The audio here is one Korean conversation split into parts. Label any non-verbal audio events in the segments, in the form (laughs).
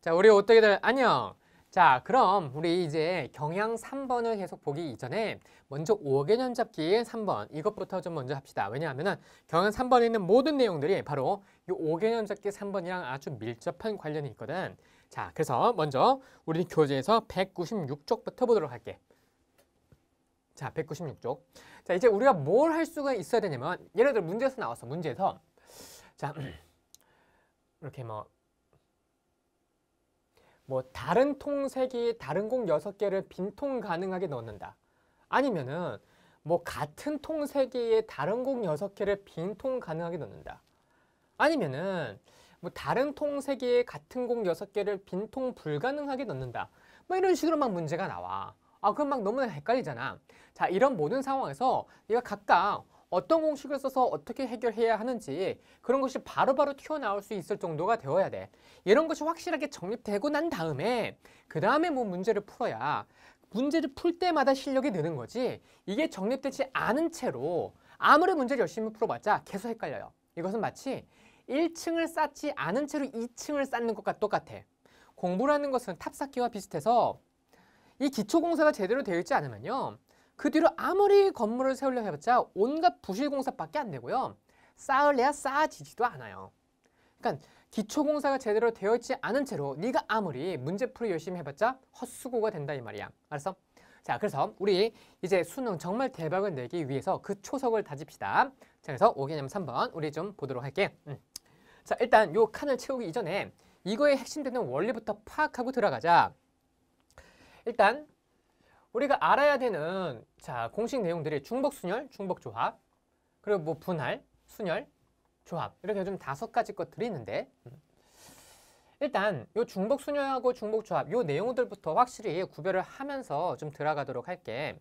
자, 우리 오뚜기들 안녕. 자, 그럼 우리 이제 경향 3번을 계속 보기 이전에 먼저 5개년 잡기 3번 이것부터 좀 먼저 합시다. 왜냐하면 은 경향 3번에 있는 모든 내용들이 바로 이 5개년 잡기 3번이랑 아주 밀접한 관련이 있거든. 자, 그래서 먼저 우리 교재에서 196쪽부터 보도록 할게. 자, 196쪽. 자, 이제 우리가 뭘 할 수가 있어야 되냐면 예를 들어 문제에서 나왔어. 문제에서 자, (clears throat) 이렇게 뭐뭐 다른 통색이 다른 공 6개를 빈 통 가능하게 넣는다. 아니면은 뭐 같은 통세기에 다른 공 6개를 빈 통 가능하게 넣는다. 아니면은 뭐 다른 통세기에 같은 공 6개를 빈 통 불가능하게 넣는다. 뭐 이런 식으로 막 문제가 나와. 아 그럼 막 너무나 헷갈리잖아. 자 이런 모든 상황에서 얘가 각각 어떤 공식을 써서 어떻게 해결해야 하는지 그런 것이 바로바로 튀어나올 수 있을 정도가 되어야 돼. 이런 것이 확실하게 정립되고 난 다음에 그 다음에 뭐 문제를 풀어야 문제를 풀 때마다 실력이 느는 거지 이게 정립되지 않은 채로 아무리 문제를 열심히 풀어봤자 계속 헷갈려요. 이것은 마치 1층을 쌓지 않은 채로 2층을 쌓는 것과 똑같아. 공부라는 것은 탑 쌓기와 비슷해서 이 기초공사가 제대로 되어 있지 않으면요. 그 뒤로 아무리 건물을 세우려 해봤자 온갖 부실공사밖에 안 되고요. 쌓을래야 쌓아지지도 않아요. 그러니까 기초공사가 제대로 되어 있지 않은 채로 네가 아무리 문제풀이 열심히 해봤자 헛수고가 된다 이 말이야. 알았어? 자, 그래서 우리 이제 수능 정말 대박을 내기 위해서 그 초석을 다집시다. 자, 그래서 5개념 3번 우리 좀 보도록 할게. 음. 자, 일단 요 칸을 채우기 이전에 이거의 핵심되는 원리부터 파악하고 들어가자. 일단 우리가 알아야 되는 자 공식 내용들이 중복순열, 중복조합, 그리고 뭐 분할, 순열, 조합 이렇게 좀 다섯 가지 것들이 있는데 음. 일단 요 중복순열하고 중복조합 요 내용들부터 확실히 구별을 하면서 좀 들어가도록 할게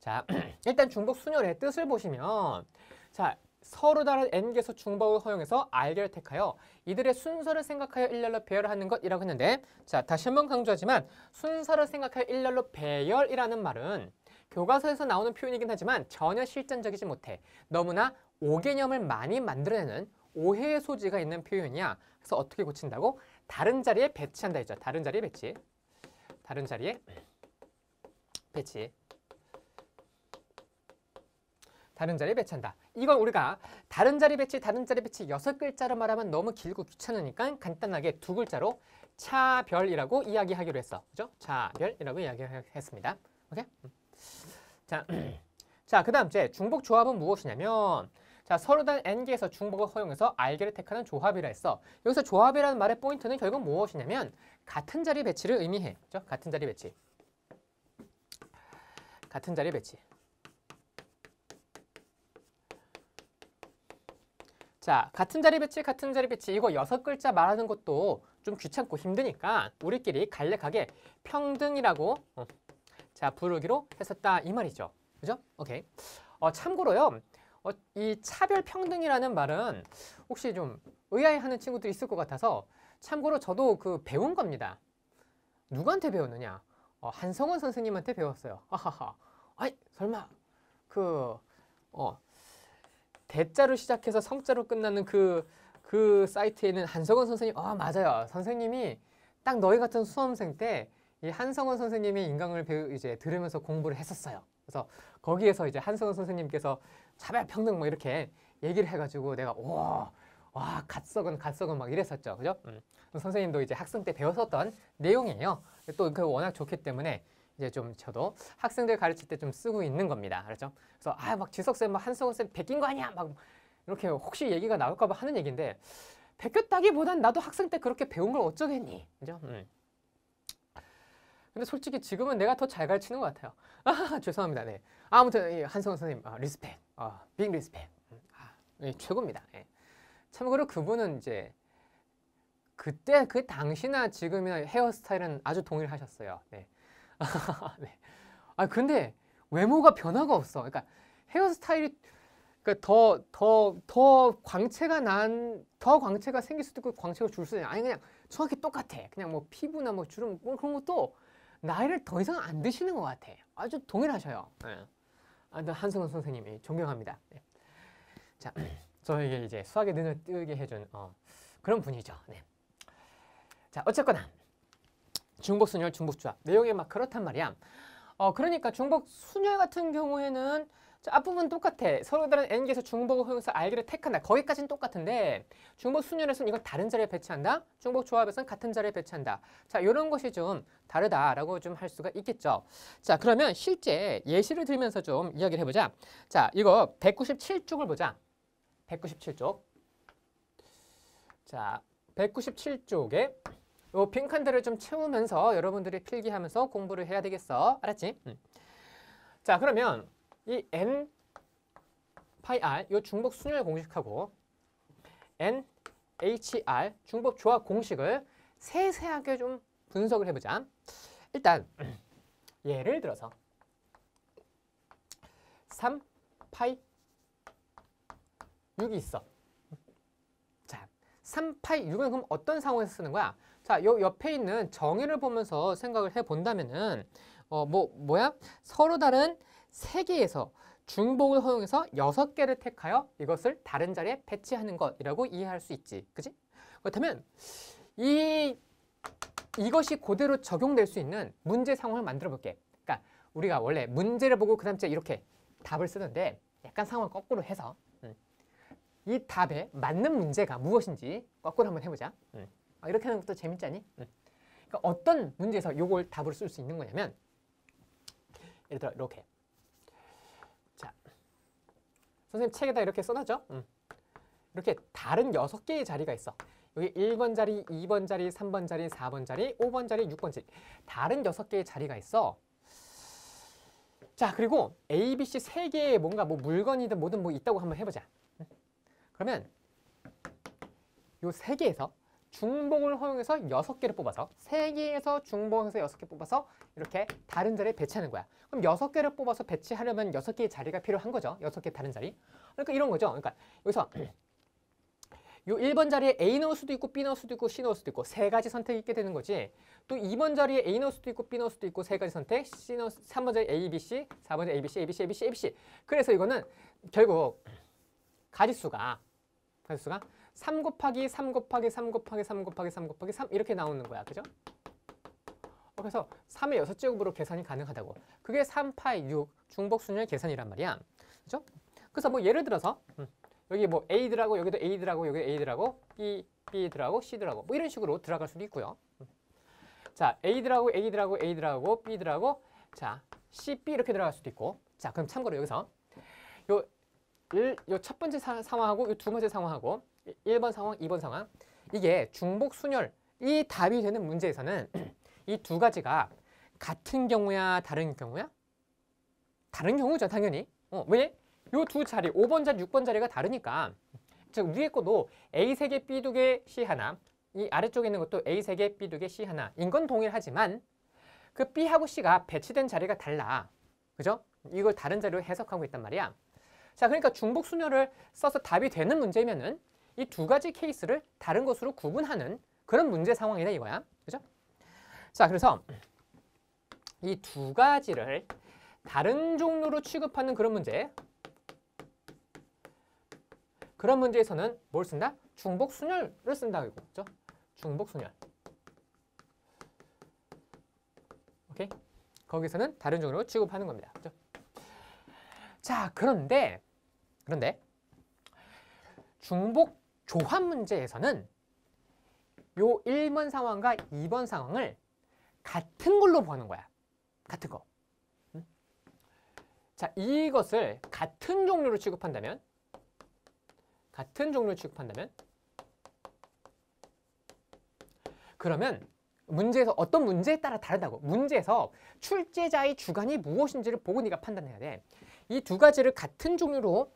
자 (clears throat) 일단 중복순열의 뜻을 보시면 자 서로 다른 n개수 중복을 허용해서 r개를 택하여 이들의 순서를 생각하여 일렬로 배열 하는 것이라고 했는데 자 다시 한 번 강조하지만 순서를 생각하여 일렬로 배열이라는 말은 교과서에서 나오는 표현이긴 하지만 전혀 실전적이지 못해 너무나 오개념을 많이 만들어내는 오해의 소지가 있는 표현이야 그래서 어떻게 고친다고? 다른 자리에 배치한다 했죠 다른 자리에 배치 다른 자리에 배치 다른 자리에 배치한다 이걸 우리가 다른 자리 배치, 다른 자리 배치 여섯 글자로 말하면 너무 길고 귀찮으니까 간단하게 두 글자로 차별이라고 이야기하기로 했어. 그죠? 차별이라고 이야기했습니다. 오케이? 음. 자, (clears throat) 자, 그 다음 제 중복 조합은 무엇이냐면 자, 서로 다른 N개에서 중복을 허용해서 알개를 택하는 조합이라 했어. 여기서 조합이라는 말의 포인트는 결국 무엇이냐면 같은 자리 배치를 의미해. 그죠? 같은 자리 배치. 같은 자리 배치. 자, 같은 자리 배치, 같은 자리 배치 이거 여섯 글자 말하는 것도 좀 귀찮고 힘드니까 우리끼리 간략하게 평등이라고 어, 자 부르기로 했었다 이 말이죠. 그죠? 오케이. 어, 참고로요. 어, 이 차별평등이라는 말은 혹시 좀 의아해하는 친구도 있을 것 같아서 참고로 저도 그 배운 겁니다. 누구한테 배웠느냐? 어, 한성원 선생님한테 배웠어요. 아하하. 아이 설마 그 어, 대자로 시작해서 성자로 끝나는 그, 그 사이트에는 한성원 선생님, 아, 맞아요. 선생님이 딱 너희 같은 수험생 때 이 한성원 선생님의 인강을 배우, 이제 들으면서 공부를 했었어요. 그래서 거기에서 이제 한성원 선생님께서 차별평등 뭐 이렇게 얘기를 해가지고 내가, 와, 와, 갓석은 갓석은 막 이랬었죠. 그죠? 음. 선생님도 이제 학생 때 배웠었던 내용이에요. 또그 워낙 좋기 때문에 이제 좀 저도 학생들 가르칠 때 좀 쓰고 있는 겁니다. 그렇죠? 그래서 아막 지석쌤, 막 한성우쌤 베낀 거 아니야? 막 이렇게 혹시 얘기가 나올까 봐 하는 얘기인데 베꼈다기보단 나도 학생 때 그렇게 배운 걸 어쩌겠니? 그죠? 음. 근데 솔직히 지금은 내가 더 잘 가르치는 것 같아요. 아, (laughs) 죄송합니다. 네. 아무튼 한성우 선생님 아, 리스펙, 아, 어, 빅 리스펙. 음, 아, 예, 최고입니다. 예. 참고로 그분은 이제 그때 그 당시나 지금이나 헤어스타일은 아주 동일하셨어요. 네. (laughs) 네. 아 근데 외모가 변화가 없어. 그러니까 헤어스타일이 그러니까 더 더 더 광채가 난 더 광채가 생길 수도 있고 광채가 줄 수도 있는 아니 그냥 정확히 똑같아. 그냥 뭐 피부나 뭐 주름 뭐 그런 것도 나이를 더 이상 안 드시는 것 같아. 아주 동일하셔요. 네. 아, 네, 한승원 선생님이 존경합니다. 네. 자, (clears throat) 저에게 이제 수학의 눈을 뜨게 해준 어, 그런 분이죠. 네. 자, 어쨌거나 중복순열, 중복주합 내용이 막 그렇단 말이야. 어 그러니까 중복순열 같은 경우에는 앞부분 똑같아. 서로 다른 n 기에서 중복을 허용해서 알기를 택한다. 거기까지는 똑같은데 중복 순열에서는 이걸 다른 자리에 배치한다. 중복 조합에서는 같은 자리에 배치한다. 자, 이런 것이 좀 다르다라고 좀 할 수가 있겠죠. 자, 그러면 실제 예시를 들면서 좀 이야기를 해보자. 자, 이거 197쪽을 보자. 197쪽. 자, 197쪽에 요 빈칸들을 좀 채우면서 여러분들이 필기하면서 공부를 해야 되겠어. 알았지? 음. 자, 그러면 이 n 파이 r 요 중복 순열 공식하고 n h r 중복 조합 공식을 세세하게 좀 분석을 해보자. 일단 예를 들어서 3 파이 6이 있어. 자, 3 파이 6은 그럼 어떤 상황에서 쓰는 거야? 자, 요 옆에 있는 정의를 보면서 생각을 해본다면은 어, 뭐, 뭐야? 서로 다른 세개에서 중복을 허용해서 여섯 개를 택하여 이것을 다른 자리에 배치하는 것이라고 이해할 수 있지. 그지? 그렇다면 이 이것이 그대로 적용될 수 있는 문제 상황을 만들어 볼게. 그러니까 우리가 원래 문제를 보고 그 다음 주에 이렇게 답을 쓰는데 약간 상황을 거꾸로 해서 음. 이 답에 맞는 문제가 무엇인지 거꾸로 한번 해보자. 음. 아, 이렇게 하는 것도 재밌지 않니? 응. 네. 그러니까 어떤 문제에서 요걸 답으쓸수 있는 거냐면 예를 들어 이렇게 자 선생님 책에다 이렇게 써놨죠? 응. 이렇게 다른 여섯 개의 자리가 있어. 여기 1번 자리, 2번 자리, 3번 자리, 4번 자리, 5번 자리, 6번 자리 다른 6개의 자리가 있어. 자, 그리고 A, B, C 3개의 뭔가 뭐 물건이든 뭐든 뭐 있다고 한번 해보자. 그러면 요 3개에서 중봉을 허용해서 6개를 뽑아서 3개에서 중봉해서 6개 뽑아서 이렇게 다른 자리에 배치하는 거야. 그럼 6개를 뽑아서 배치하려면 6개의 자리가 필요한 거죠. 6개 다른 자리. 그러니까 이런 거죠. 그러니까 여기서 요 1번 자리에 A 넣을 수도 있고 B 넣을 수도 있고 C 넣을 수도 있고 세 가지 선택이 있게 되는 거지. 또 2번 자리에 A 넣을 수도 있고 B 넣을 수도 있고 세 가지 선택, C 넣을 3번 자리에 A, B, C, 4번 자리에 A, B, C, A, B, C, A, B, C, A, B, C. 그래서 이거는 결국 가짓수가 가짓수가 3 곱하기 3 곱하기 3 곱하기 3 곱하기 3 곱하기 3 이렇게 나오는 거야. 그죠? 어, 그래서 3의 6제곱으로 계산이 가능하다고. 그게 3, 8, 6 중복순열 계산이란 말이야. 그죠? 그래서 뭐 예를 들어서 음, 여기 뭐 a 드라고 여기도 a 드라고 여기도 a 드라고 B, b 드라고 c 드라고뭐 이런 식으로 들어갈 수도 있고요. 음. 자, a 드라고 a 드라고 a 드라고 b 드라고 자, C, B 이렇게 들어갈 수도 있고 자, 그럼 참고로 여기서 요, 요첫 번째 사, 상황하고 요 두 번째 상황하고 1번 상황, 2번 상황 이게 중복 순열이 답이 되는 문제에서는 (clears throat) 이 두 가지가 같은 경우야, 다른 경우야? 다른 경우죠, 당연히. 어, 왜? 요두 자리, 5번 자리, 6번 자리가 다르니까 즉 위에 것도 A 3개, B 2개, C 하나 이 아래쪽에 있는 것도 A 3개, B 2개, C 하나 인건 동일하지만 그 B하고 C가 배치된 자리가 달라. 그죠? 이걸 다른 자리로 해석하고 있단 말이야. 자, 그러니까 중복 순열을 써서 답이 되는 문제면은 이두 가지 케이스를 다른 것으로 구분하는 그런 문제 상황이다 이거야. 그죠? 자, 그래서 이 두 가지를 다른 종류로 취급하는 그런 문제 그런 문제에서는 뭘 쓴다? 중복순열을 쓴다 고 이거 죠 중복순열 오케이? 거기서는 다른 종류로 취급하는 겁니다 그죠? 자 그런데 그런데 중복 조합 문제에서는 요 1번 상황과 2번 상황을 같은 걸로 보는 거야. 같은 거. 자, 이것을 같은 종류로 취급한다면 같은 종류로 취급한다면 그러면 문제에서 어떤 문제에 따라 다르다고 문제에서 출제자의 주관이 무엇인지를 보고 네가 판단해야 돼. 이 두 가지를 같은 종류로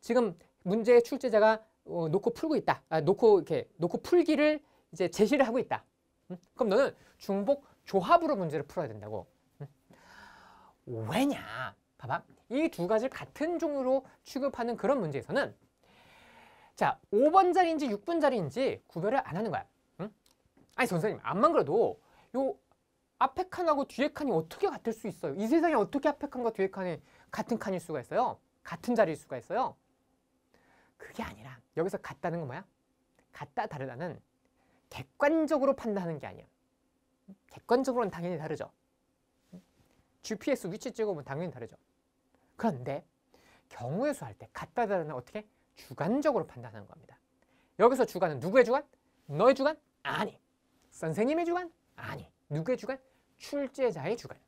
지금 문제의 출제자가 어, 놓고 풀고 있다. 아, 놓고 이렇게 놓고 풀기를 이제 제시를 하고 있다. 음? 그럼 너는 중복 조합으로 문제를 풀어야 된다고. 음? 왜냐? 봐봐. 이 두 가지를 같은 종으로 취급하는 그런 문제에서는 자, 5번 자리인지 6번 자리인지 구별을 안 하는 거야. 음? 아니, 선생님, 안만 그래도 요 앞에 칸하고 뒤에 칸이 어떻게 같을 수 있어요? 이 세상에 어떻게 앞에 칸과 뒤에 칸이 같은 칸일 수가 있어요? 같은 자리일 수가 있어요? 그게 아니라 여기서 같다는 건 뭐야? 같다 다르다는 객관적으로 판단하는 게 아니야. 객관적으로는 당연히 다르죠. GPS 위치 찍어면 당연히 다르죠. 그런데 경우의 수할때 같다 다르는 어떻게? 주관적으로 판단하는 겁니다. 여기서 주관은 누구의 주관? 너의 주관? 아니. 선생님의 주관? 아니. 누구의 주관? 출제자의 주관.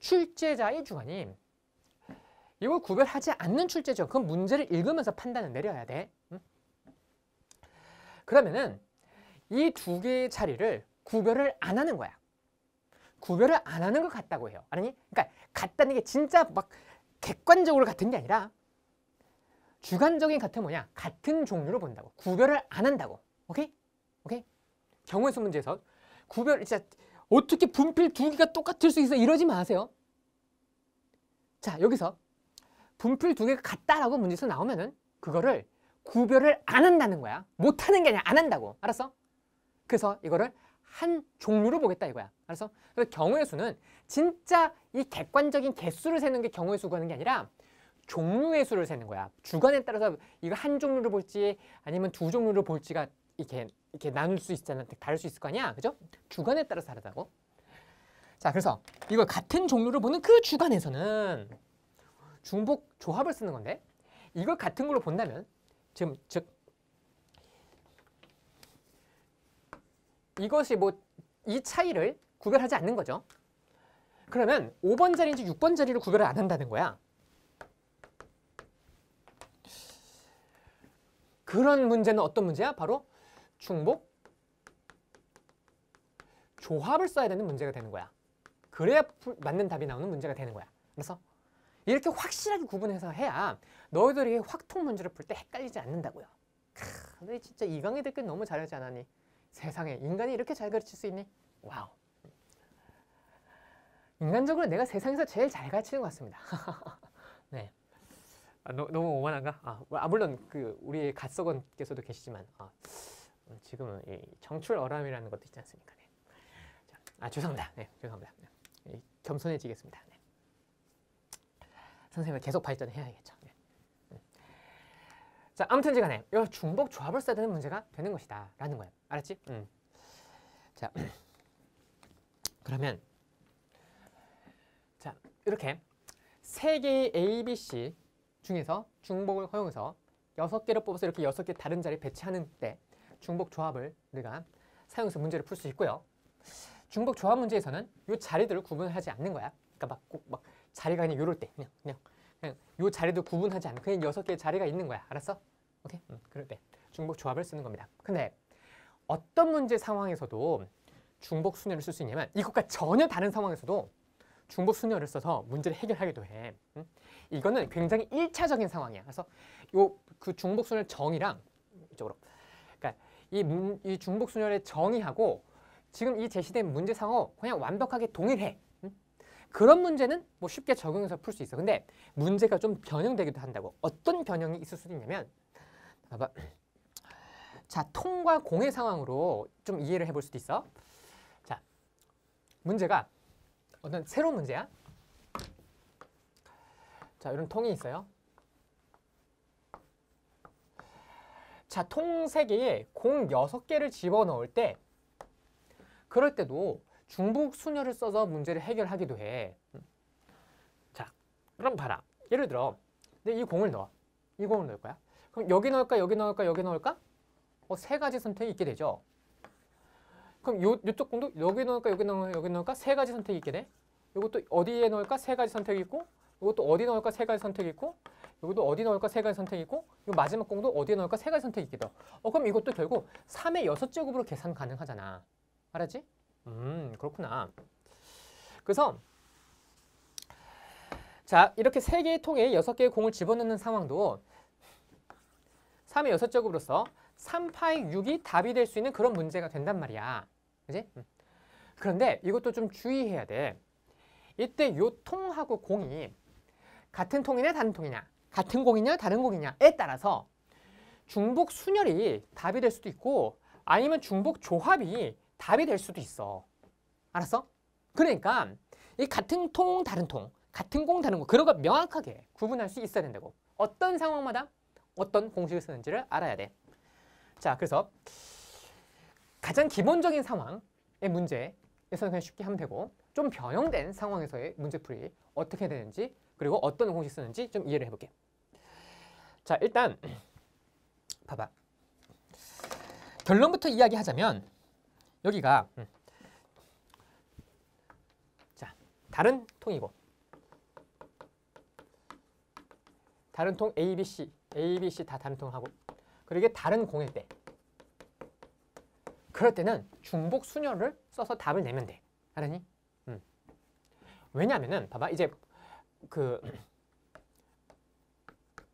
출제자의 주관이 이걸 구별하지 않는 출제죠. 그건 문제를 읽으면서 판단을 내려야 돼. 그러면은 이 두 개의 자리를 구별을 안 하는 거야. 구별을 안 하는 것 같다고 해요. 아니, 그러니까 같다는 게 진짜 막 객관적으로 같은 게 아니라 주관적인 같은 뭐냐? 같은 종류로 본다고. 구별을 안 한다고. 오케이? 오케이? 경우의수 문제에서 구별 진짜 어떻게 분필 두 개가 똑같을 수 있어? 이러지 마세요. 자, 여기서 분필 두 개가 같다라고 문제에서 나오면은 그거를 구별을 안 한다는 거야. 못 하는 게 아니라 안 한다고. 알았어? 그래서 이거를 한 종류로 보겠다 이거야. 알았어? 그래서 경우의 수는 진짜 이 객관적인 개수를 세는 게 경우의 수구 하는 게 아니라 종류의 수를 세는 거야. 주관에 따라서 이거 한종류로 볼지 아니면 두종류로 볼지가 이렇게 이렇게 나눌 수 있잖아. 다를 수 있을 거 아니야. 그죠? 주관에 따라서 다르다고. 자, 그래서 이걸 같은 종류를 보는 그 주관에서는 중복 조합을 쓰는 건데 이걸 같은 걸로 본다면 지금 즉 이것이 뭐 이 차이를 구별하지 않는 거죠. 그러면 5번 자리인지 6번 자리를 구별을 안 한다는 거야. 그런 문제는 어떤 문제야? 바로 중복 조합을 써야 되는 문제가 되는 거야. 그래야 맞는 답이 나오는 문제가 되는 거야. 그래서 이렇게 확실하게 구분해서 해야 너희들이 확통 문제를 풀 때 헷갈리지 않는다고요. 크, 근데 진짜 이 강의 댓글 너무 잘하지 않았니? 세상에 인간이 이렇게 잘 가르칠 수 있니? 와우. 인간적으로 내가 세상에서 제일 잘 가르치는 것 같습니다. (laughs) 네. 아, 너, 무 오만한가? 아, 아, 물론 그 우리 갓석원께서도 계시지만 아, 지금은 정출 어람이라는 것도 있지 않습니까? 네. 자, 아 죄송합니다. 네, 죄송합니다. 네, 겸손해지겠습니다. 선생님은 계속 발전 해야겠죠. 네. 자, 아무튼 간에 이 중복 조합을 써야 되는 문제가 되는 것이다 라는 거예요. 알았지? 음. 자, (clears throat) 그러면 자 이렇게 세 개의 A, B, C 중에서 중복을 허용해서 여섯 개를 뽑아서 이렇게 여섯 개 다른 자리에 배치하는 때 중복 조합을 우리가 사용해서 문제를 풀 수 있고요. 중복 조합 문제에서는 이 자리들을 구분하지 않는 거야. 그러니까 막꼭막 자리가 그냥 요럴 때 그냥 그냥 그냥 요 자리도 구분하지 않고 그냥 여섯 개의 자리가 있는 거야. 알았어? 오케이? 음, 그럴 때 중복 조합을 쓰는 겁니다. 근데 어떤 문제 상황에서도 중복 순열을 쓸 수 있냐면 이것과 전혀 다른 상황에서도 중복 순열을 써서 문제를 해결하기도 해. 음? 이거는 굉장히 일차적인 상황이야. 그래서 요 그 중복 순열 정의랑 이쪽으로 그러니까 이, 문, 이 중복 순열의 정의하고 지금 이 제시된 문제 상황 그냥 완벽하게 동일해. 그런 문제는 뭐 쉽게 적용해서 풀 수 있어. 근데 문제가 좀 변형되기도 한다고. 어떤 변형이 있을 수 있냐면 봐봐. 자, 통과 공해 상황으로 좀 이해를 해볼 수도 있어. 자, 문제가 어떤 새로운 문제야. 자, 이런 통이 있어요. 자, 통 세개에공 여섯 개를 집어넣을 때 그럴 때도 중복 순열을 써서 문제를 해결하기도 해. 음. 자, 그럼 봐라. 예를 들어, 내이 공을 넣어. 이 공을 넣을 거야. 그럼 여기 넣을까, 여기 넣을까, 여기 넣을까? 어, 세 가지 선택이 있게 되죠. 그럼 요, 요쪽 공도 여기 넣을까, 여기 넣을까, 여기 넣을까? 세 가지 선택이 있게 돼. 이것도 어디에 넣을까? 세 가지 선택이 있고, 이것도 어디 넣을까? 세 가지 선택이 있고, 이것도 어디 넣을까? 세 가지 선택이 있고, 이 마지막 공도 어디 넣을까? 세 가지 선택이 있게 돼. 어, 그럼 이것도 결국 3의 6제곱으로 계산 가능하잖아. 알았지? 음, 그렇구나. 그래서 자, 이렇게 세개의 통에 여섯 개의 공을 집어넣는 상황도 3의 여섯 제으로서 3파의 6이 답이 될 수 있는 그런 문제가 된단 말이야. 그지? 음. 그런데 이것도 좀 주의해야 돼. 이때 요 통하고 공이 같은 통이냐 다른 통이냐 같은 공이냐 다른 공이냐에 따라서 중복 순열이 답이 될 수도 있고 아니면 중복 조합이 답이 될 수도 있어. 알았어? 그러니까 이 같은 통 다른 통, 같은 공 다른 공 그런 거 명확하게 구분할 수 있어야 된다고. 어떤 상황마다 어떤 공식을 쓰는지를 알아야 돼. 자, 그래서 가장 기본적인 상황의 문제에서는 그냥 쉽게 하면 되고 좀 변형된 상황에서의 문제풀이 어떻게 되는지 그리고 어떤 공식 쓰는지 좀 이해를 해볼게. 자, 일단 봐봐. 결론부터 이야기하자면 여기가 자 다른 통이고 다른 통 A, B, C, A, B, C 다 다른 통하고 그리고 이 다른 공일 때 그럴 때는 중복 순열을 써서 답을 내면 돼. 알았니? 음. 왜냐면은 봐봐 이제 그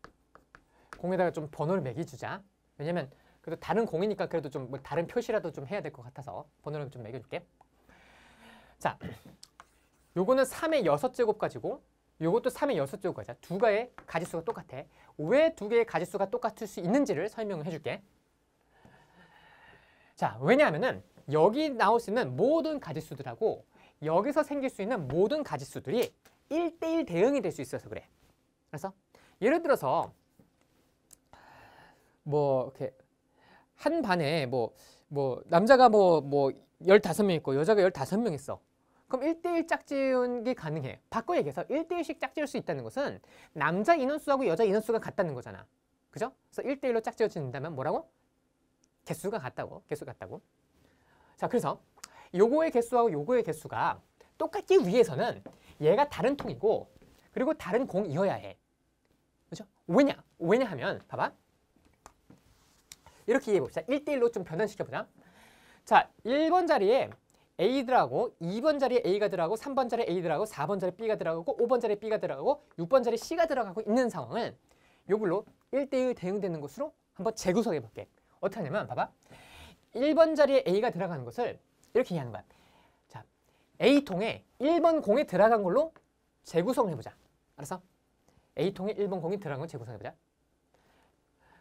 (clears throat) 공에다가 좀 번호를 매겨주자. 왜냐면 그래도 다른 공이니까 그래도 좀뭐 다른 표시라도 좀 해야 될 것 같아서 번호를 좀 매겨줄게. 자, 요거는 3의 6제곱 가지고 요것도 3의 6제곱 가자. 두 개의 가지수가 똑같아. 왜 두 개의 가지수가 똑같을 수 있는지를 설명을 해줄게. 자, 왜냐하면은 여기 나올 수 있는 모든 가지수들하고 여기서 생길 수 있는 모든 가지수들이 1대1 대응이 될 수 있어서 그래. 그래서 예를 들어서 뭐 이렇게 한 반에 뭐뭐 뭐 남자가 뭐뭐 뭐 15명 뭐 있고 여자가 15명 있어. 그럼 1대1 짝지은게 가능해. 바꿔 얘기해서 1대1씩 짝지을 수 있다는 것은 남자 인원수하고 여자 인원수가 같다는 거잖아. 그죠? 그래서 1대1로 짝지어진다면 뭐라고? 개수가 같다고. 개수 같다고. 자, 그래서 요거의 개수하고 요거의 개수가 똑같기 위해서는 얘가 다른 통이고 그리고 다른 공이어야 해. 그죠? 왜냐? 왜냐하면 봐봐. 이렇게 얘기해봅시다 1대1로 좀 변환시켜보자. 자, 1번 자리에 A 들하고 2번 자리에 A가 들어가고 3번 자리에 A 들어가고 4번 자리에 B가 들어가고 5번 자리에 B가 들어가고 6번 자리에 C가 들어가고 있는 상황을 요걸로 1대1 대응되는 것으로 한번 재구성해볼게. 어떻게 하냐면 봐봐. 1번 자리에 A가 들어가는 것을 이렇게 얘기하는 거야. 자, A통에 1번 공에 들어간 걸로 재구성해보자. 알았어? A통에 1번 공이 들어간 걸 재구성해보자.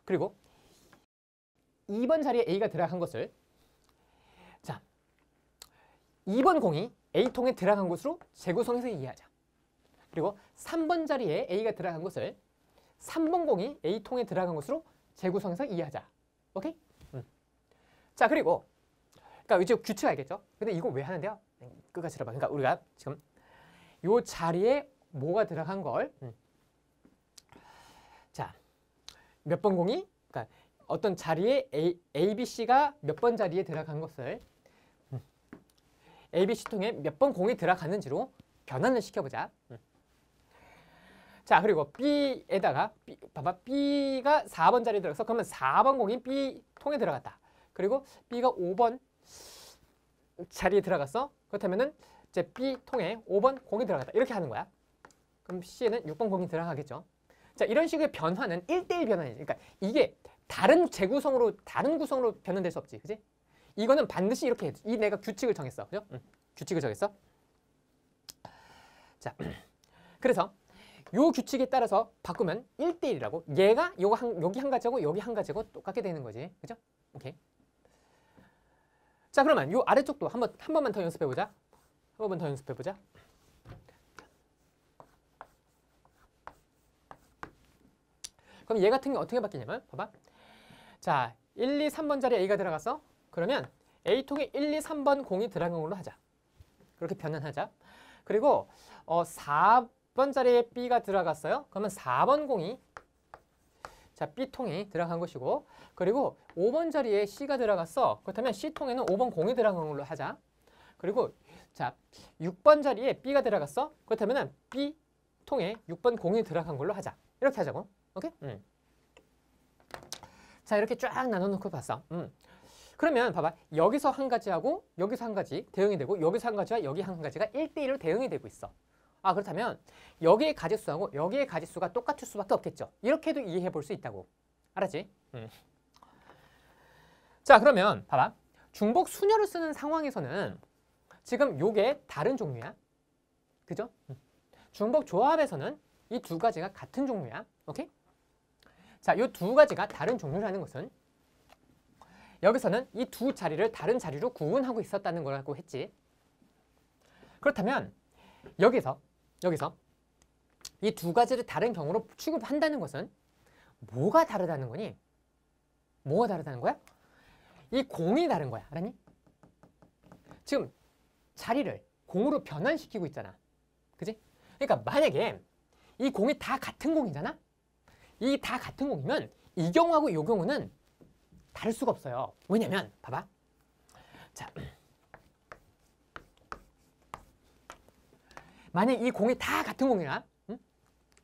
그리고 2번 자리에 A가 들어간 것을 자 2번 공이 A통에 들어간 것으로 재구성해서 이해하자. 그리고 3번 자리에 A가 들어간 것을 3번 공이 A통에 들어간 것으로 재구성해서 이해하자. 오케이? 음. 자 그리고 그러니까 이제 규칙 알겠죠? 근데 이거 왜 하는데요? 끝까지 들어봐. 그러니까 우리가 지금 요 자리에 뭐가 들어간 걸 음. 자, 몇 번 공이 어떤 자리에 A, ABC가 몇 번 자리에 들어간 것을 음. ABC 통해몇번 공이 들어갔는지로 변환을 시켜보자. 음. 자 그리고 B에다가 B, 봐봐 B가 4번 자리에 들어서 그러면 4번 공이 B 통에 들어갔다. 그리고 B가 5번 자리에 들어갔어. 그렇다면은 이제 B 통에 5번 공이 들어갔다. 이렇게 하는 거야. 그럼 C에는 6번 공이 들어가겠죠. 자 이런 식의 변화는 1대1 변환이지. 그러니까 이게 다른 재구성으로 다른 구성으로 변환될 수 없지. 그지? 이거는 반드시 이렇게 이 내가 규칙을 정했어. 그죠? 응. 규칙을 정했어. 자. (clears throat) 그래서 요 규칙에 따라서 바꾸면 1대1이라고 얘가 요거 한, 여기 한 가지고 여기 한 가지고 똑같게 되는 거지. 그죠? 오케이. 자, 그러면 요 아래쪽도 한번 한 번만 더 연습해 보자. 한 번만 더 연습해 보자. 그럼 얘 같은 게 어떻게 바뀌냐면 봐봐. 자, 1, 2, 3번 자리에 A가 들어갔어? 그러면 A통에 1, 2, 3번 공이 들어간 걸로 하자. 그렇게 변환하자. 그리고 어, 4번 자리에 B가 들어갔어요. 그러면 4번 공이 자 B통이 들어간 것이고 그리고 5번 자리에 C가 들어갔어. 그렇다면 C통에는 5번 공이 들어간 걸로 하자. 그리고 자 6번 자리에 B가 들어갔어. 그렇다면 B통에 6번 공이 들어간 걸로 하자. 이렇게 하자고. 오케이? 음. 자 이렇게 쫙 나눠놓고 봤어. 음. 그러면 봐봐. 여기서 한 가지하고 여기서 한 가지 대응이 되고 여기서 한 가지와 여기 한 가지가 1대일로 대응이 되고 있어. 아 그렇다면 여기의 가짓수하고 여기의 가짓수가 똑같을 수밖에 없겠죠. 이렇게도 이해해 볼 수 있다고. 알았지? 음. 자 그러면 봐봐. 중복 순열을 쓰는 상황에서는 지금 요게 다른 종류야. 그죠? 음. 중복 조합에서는 이 두 가지가 같은 종류야. 오케이? 자, 이 두 가지가 다른 종류라는 것은 여기서는 이 두 자리를 다른 자리로 구분하고 있었다는 거라고 했지. 그렇다면 여기서 여기서 이 두 가지를 다른 경우로 취급한다는 것은 뭐가 다르다는 거니? 뭐가 다르다는 거야? 이 공이 다른 거야. 알았니? 지금 자리를 공으로 변환시키고 있잖아. 그지? 그러니까 만약에 이 공이 다 같은 공이잖아? 이다 같은 공이면 이 경우하고 이 경우는 다를 수가 없어요. 왜냐면 봐봐. 자. 만약 이 공이 다 같은 공이라 응? 음?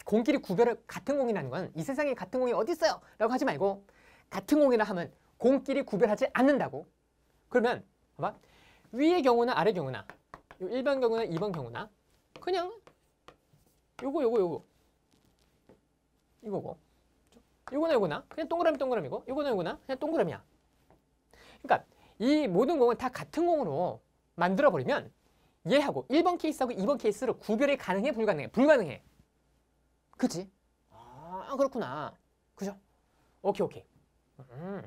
공끼리 구별을 같은 공이라는 건 이 세상에 같은 공이 어디 있어요? 라고 하지 말고 같은 공이라 하면 공끼리 구별하지 않는다고 그러면 봐봐 위의 경우나 아래 경우나 요 1번 경우나 2번 경우나 그냥 요거 요거 요거 이거고 이거나이거나 그냥 동그라미 동그라미고 이거나이거나 그냥 동그라미야. 그러니까 이 모든 공은 다 같은 공으로 만들어버리면 얘하고 1번 케이스하고 2번 케이스를 구별이 가능해 불가능해? 불가능해. 그치? 아 그렇구나. 그죠? 오케이 오케이. 음.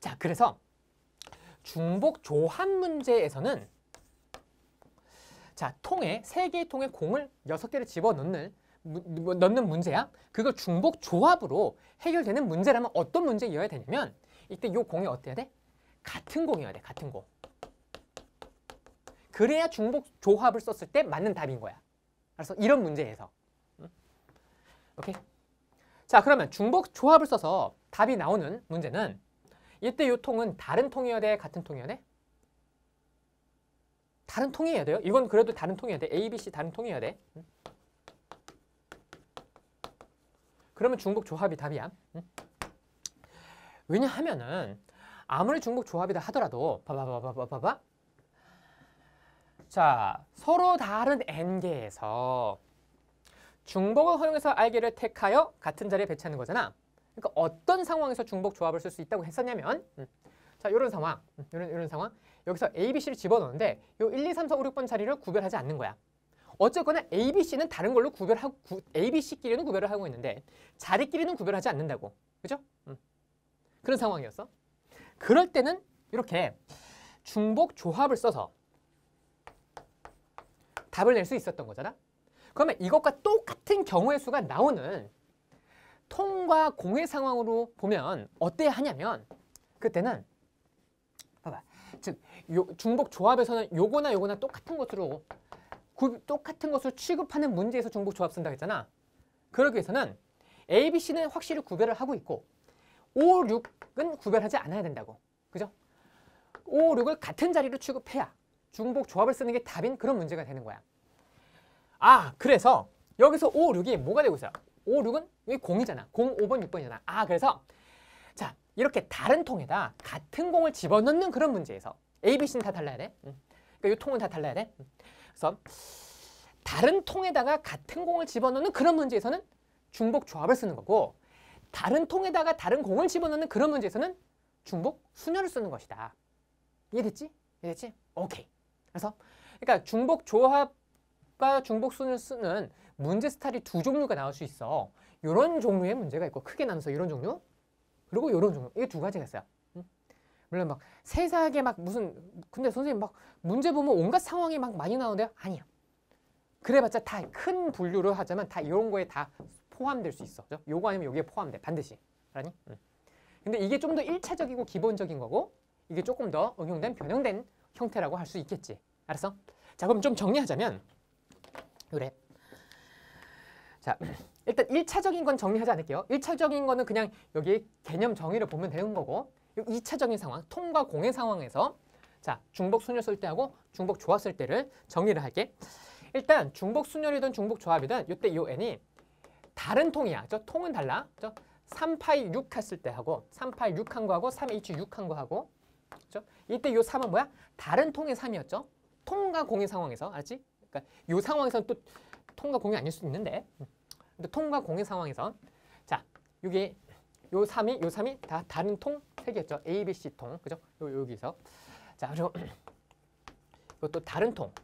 자 그래서 중복 조합 문제에서는 자 통에 3 개의 통에 공을 6 개를 집어넣는 뭐 넣는 문제야. 그걸 중복 조합으로 해결되는 문제라면 어떤 문제이어야 되냐면 이때 요 공이 어때야 돼? 같은 공이어야 돼. 같은 공. 그래야 중복 조합을 썼을 때 맞는 답인 거야. 그래서 이런 문제에서. 오케이. 자, 그러면 중복 조합을 써서 답이 나오는 문제는 이때 요 통은 다른 통이어야 돼? 같은 통이어야 돼? 다른 통이어야 돼요. 이건 그래도 다른 통이어야 돼. A, B, C 다른 통이어야 돼. 그러면 중복 조합이 답이야. 응? 왜냐하면은 아무리 중복 조합이다 하더라도 봐봐봐봐봐봐 자 서로 다른 n개에서 중복을 허용해서 알개를 택하여 같은 자리에 배치하는 거잖아. 그러니까 어떤 상황에서 중복 조합을 쓸 수 있다고 했었냐면 응. 자 이런 상황, 이런, 이런 상황 여기서 A, B, C를 집어넣는데 요 1, 2, 3, 4, 5, 6번 자리를 구별하지 않는 거야. 어쨌거나 A, B, C는 다른 걸로 구별하고 구, A, B, C끼리는 구별을 하고 있는데 자리끼리는 구별하지 않는다고. 그죠? 음. 그런 상황이었어. 그럴 때는 이렇게 중복 조합을 써서 답을 낼 수 있었던 거잖아. 그러면 이것과 똑같은 경우의 수가 나오는 통과 공의 상황으로 보면 어때야 하냐면 그때는 봐봐. 즉 요, 중복 조합에서는 요거나 요거나 똑같은 것으로 똑같은 것을 취급하는 문제에서 중복 조합 쓴다 했잖아. 그러기 위해서는 A, B, C는 확실히 구별을 하고 있고 5, 6은 구별하지 않아야 된다고. 그죠? 5, 6을 같은 자리로 취급해야 중복 조합을 쓰는 게 답인 그런 문제가 되는 거야. 아, 그래서 여기서 5, 6이 뭐가 되고 있어요? 5, 6은 0이잖아. 0, 5번, 6번이잖아. 아, 그래서 자 이렇게 다른 통에다 같은 공을 집어넣는 그런 문제에서 A, B, C는 다 달라야 돼. 응. 그러니까 이 통은 다 달라야 돼. 응. 그래서 다른 통에다가 같은 공을 집어넣는 그런 문제에서는 중복 조합을 쓰는 거고 다른 통에다가 다른 공을 집어넣는 그런 문제에서는 중복 순열을 쓰는 것이다. 이해됐지? 이해됐지? 오케이. 그래서 그러니까 중복 조합과 중복 순을 쓰는 문제 스타일이 두 종류가 나올 수 있어. 이런 종류의 문제가 있고 크게 나눠서 이런 종류 그리고 이런 종류 이게 두 가지가 있어요. 물론 막세상에막 무슨 근데 선생님 막 문제 보면 온갖 상황이 막 많이 나오는데요? 아니요 그래봤자 다 큰분류를 하자면 다 이런 거에 다 포함될 수 있어. 그 요거 아니면 여기에 포함돼. 반드시. 알았니? 응. 근데 이게 좀 더 일차적이고 기본적인 거고 이게 조금 더 응용된 변형된 형태라고 할 수 있겠지. 알았어? 자 그럼 좀 정리하자면 그래. 자 일단 일차적인건 정리하지 않을게요. 일차적인 거는 그냥 여기 개념 정의를 보면 되는 거고 이차적인 상황, 통과 공의 상황에서 자 중복 순열 쓸 때하고 중복 조합 쓸 때를 정리를 할게. 일단 중복 순열이든 중복 조합이든 이때 이 n이 다른 통이야. 저 통은 달라. 저 3파이 6 했을 때 하고 3파이 6한 거하고 3H 6한 거하고 그죠? 이때 요 3은 뭐야? 다른 통의 3이었죠? 통과 공의 상황에서 알았지? 그러니까 요 상황에서는 또 통과 공이 아닐 수 있는데 근데 통과 공의 상황에서 자, 이게 요 3이, 요 3이 다 다른 통 세 개였죠. A, B, C 통. 그죠? 요, 여기서. 자, 그리고 (clears throat) 이것도 다른 통의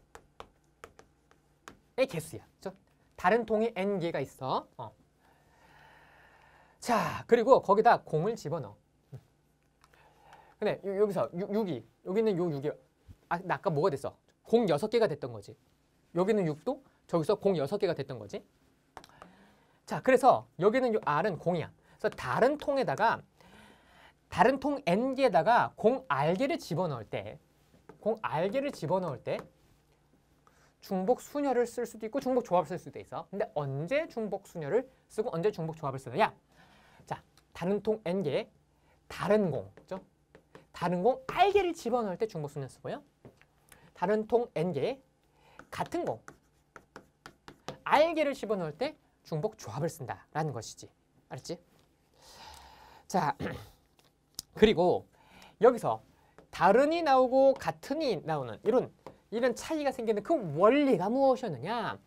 개수야. 그죠? 다른 통이 N 개가 있어. 어. 자, 그리고 거기다 공을 집어넣어. 근데 요, 여기서 6, 이 여기 있는 요 6이 아, 나 아까 뭐가 됐어? 공 6개가 됐던 거지. 여기는 6도 저기서 공 6개가 됐던 거지. 자, 그래서 여기는 요 R은 공이야. 그래서 다른 통에다가 다른 통 N개에다가 공 R개를 집어넣을 때, 공 R개를 집어넣을 때 중복 순열을 쓸 수도 있고 중복 조합을 쓸 수도 있어. 근데 언제 중복 순열을 쓰고 언제 중복 조합을 쓰느냐? 자, 다른 통 N개에 다른 공, 그죠? 다른 공 R개를 집어넣을 때 중복 순열 쓰고요. 다른 통 N개에 같은 공 R개를 집어넣을 때 중복 조합을 쓴다라는 것이지. 알았지? 자, (clears throat) 그리고 여기서 다른이 나오고 같은이 나오는 이런 이런 차이가 생기는 그 원리가 무엇이었느냐?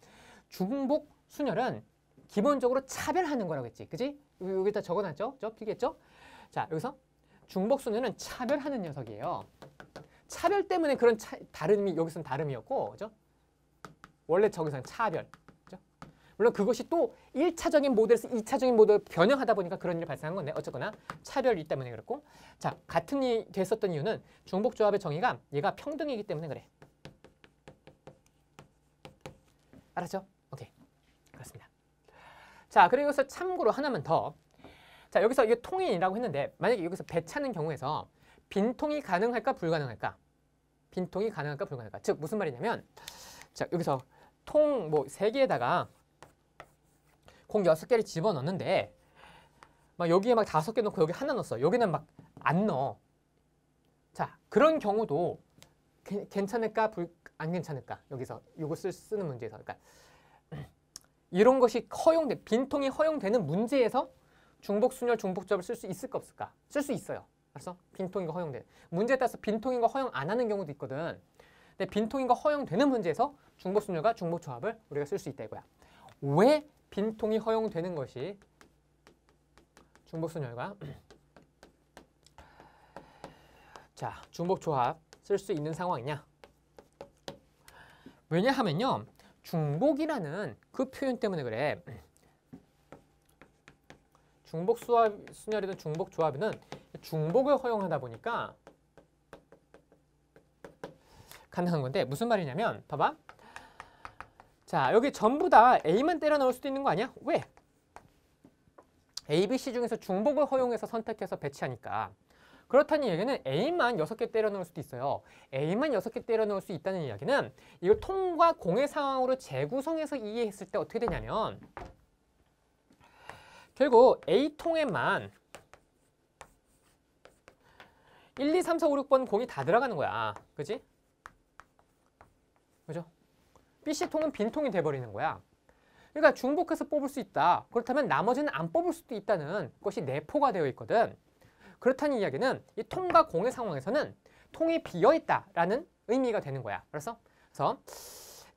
중복 순열은 기본적으로 차별하는 거라고 했지. 그지? 여기다 적어놨죠? 적히겠죠 자, 여기서 중복 순열은 차별하는 녀석이에요. 차별 때문에 그런 차, 다름이 여기서는 다름이었고, 그죠? 원래 저기서는 차별. 물론 그것이 또 1차적인 모델에서 2차적인 모델을 변형하다 보니까 그런 일이 발생한 건데 어쨌거나 차별이 때문에 그렇고 자 같은 이 됐었던 이유는 중복조합의 정의가 얘가 평등이기 때문에 그래. 알았죠? 오케이. 그렇습니다. 자 그리고 여기서 참고로 하나만 더. 자 여기서 이게 통인이라고 했는데 만약에 여기서 배차는 경우에서 빈통이 가능할까 불가능할까? 빈통이 가능할까 불가능할까? 즉 무슨 말이냐면 자 여기서 통 뭐 세 개에다가 공 여섯 개를 집어넣는데 막 여기에 막 다섯 개 넣고 여기 하나 넣었어. 여기는 막 안 넣어. 자, 그런 경우도 괜찮을까? 불, 안 괜찮을까? 여기서 이거 쓸, 쓰는 문제에서. 그러니까 (clears throat) 이런 것이 허용돼 빈통이 허용되는 문제에서 중복 순열 중복접을 쓸 수 있을까 없을까? 쓸 수 있어요. 그래서 빈통인 가 허용돼. 문제에 따라서 빈통인 가 허용 안 하는 경우도 있거든. 근데 빈통인 거 허용되는 문제에서 중복 순열과 중복 조합을 우리가 쓸 수 있다 이거야. 왜 빈통이 허용되는 것이 중복순 열과 (clears throat) 자 중복 조합 쓸 수 있는 상황이냐 왜냐하면요 중복이라는 그 표현 때문에 그래 (clears throat) 중복 순열이든 중복 조합이든 중복을 허용하다 보니까 가능한 건데 무슨 말이냐면 봐봐 자, 여기 전부 다 A만 때려 넣을 수도 있는 거 아니야? 왜? A, B, C 중에서 중복을 허용해서 선택해서 배치하니까. 그렇다는 얘기는 A만 6개 때려 넣을 수도 있어요. A만 6개 때려 넣을 수 있다는 이야기는 이걸 통과 공의 상황으로 재구성해서 이해했을 때 어떻게 되냐면 결국 A통에만 1, 2, 3, 4, 5, 6번 공이 다 들어가는 거야. 그지? 그죠? BC통은 빈통이 돼버리는 거야. 그러니까 중복해서 뽑을 수 있다. 그렇다면 나머지는 안 뽑을 수도 있다는 것이 내포가 되어 있거든. 그렇다는 이야기는 이 통과 공의 상황에서는 통이 비어있다라는 의미가 되는 거야. 그래서 그래서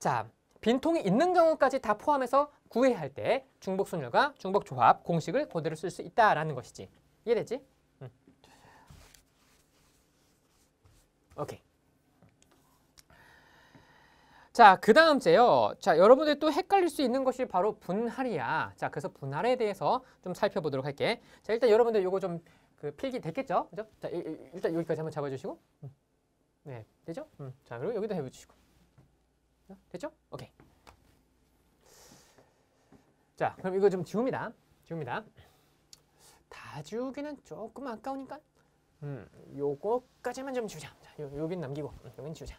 자 빈통이 있는 경우까지 다 포함해서 구해할 때 중복 순열과 중복 조합 공식을 그대로 쓸 수 있다라는 것이지. 이해되지 응. 오케이. 자, 그 다음째요. 자, 여러분들 또 헷갈릴 수 있는 것이 바로 분할이야. 자, 그래서 분할에 대해서 좀 살펴보도록 할게. 자, 일단 여러분들 요거 좀 그 필기 됐겠죠? 그죠? 자, 일단 여기까지 한번 잡아주시고. 음. 네, 되죠? 음, 자, 그리고 여기도 해주시고 됐죠? 오케이. 자, 그럼 이거 좀 지웁니다. 지웁니다. 다 지우기는 조금 아까우니까 음, 요거까지만 좀 지우자. 자, 요, 요긴 남기고 음, 요긴 지우자.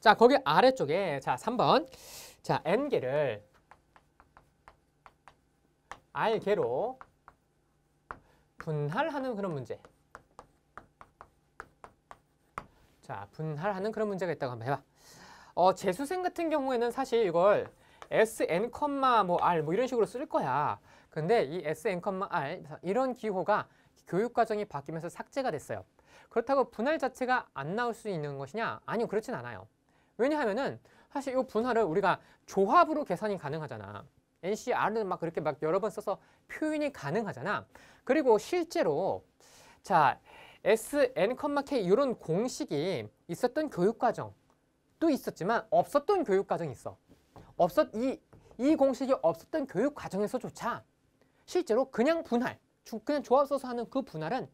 자, 거기 아래쪽에 자, 3번. 자, N개를 R개로 분할하는 그런 문제. 자, 분할하는 그런 문제가 있다고 한번 해봐. 어, 재수생 같은 경우에는 사실 이걸 sn, 뭐 r 뭐 이런 식으로 쓸 거야. 근데 이 sn, r 이런 기호가 교육과정이 바뀌면서 삭제가 됐어요. 그렇다고 분할 자체가 안 나올 수 있는 것이냐? 아니요, 그렇진 않아요. 왜냐하면은 사실 이 분할을 우리가 조합으로 계산이 가능하잖아. NCR은 막 그렇게 막 여러 번 써서 표현이 가능하잖아. 그리고 실제로 자 SN, K 이런 공식이 있었던 교육과정도 있었지만 없었던 교육과정이 있어. 없었 이, 이 공식이 없었던 교육과정에서조차 실제로 그냥 분할, 그냥 조합 써서 하는 그 분할은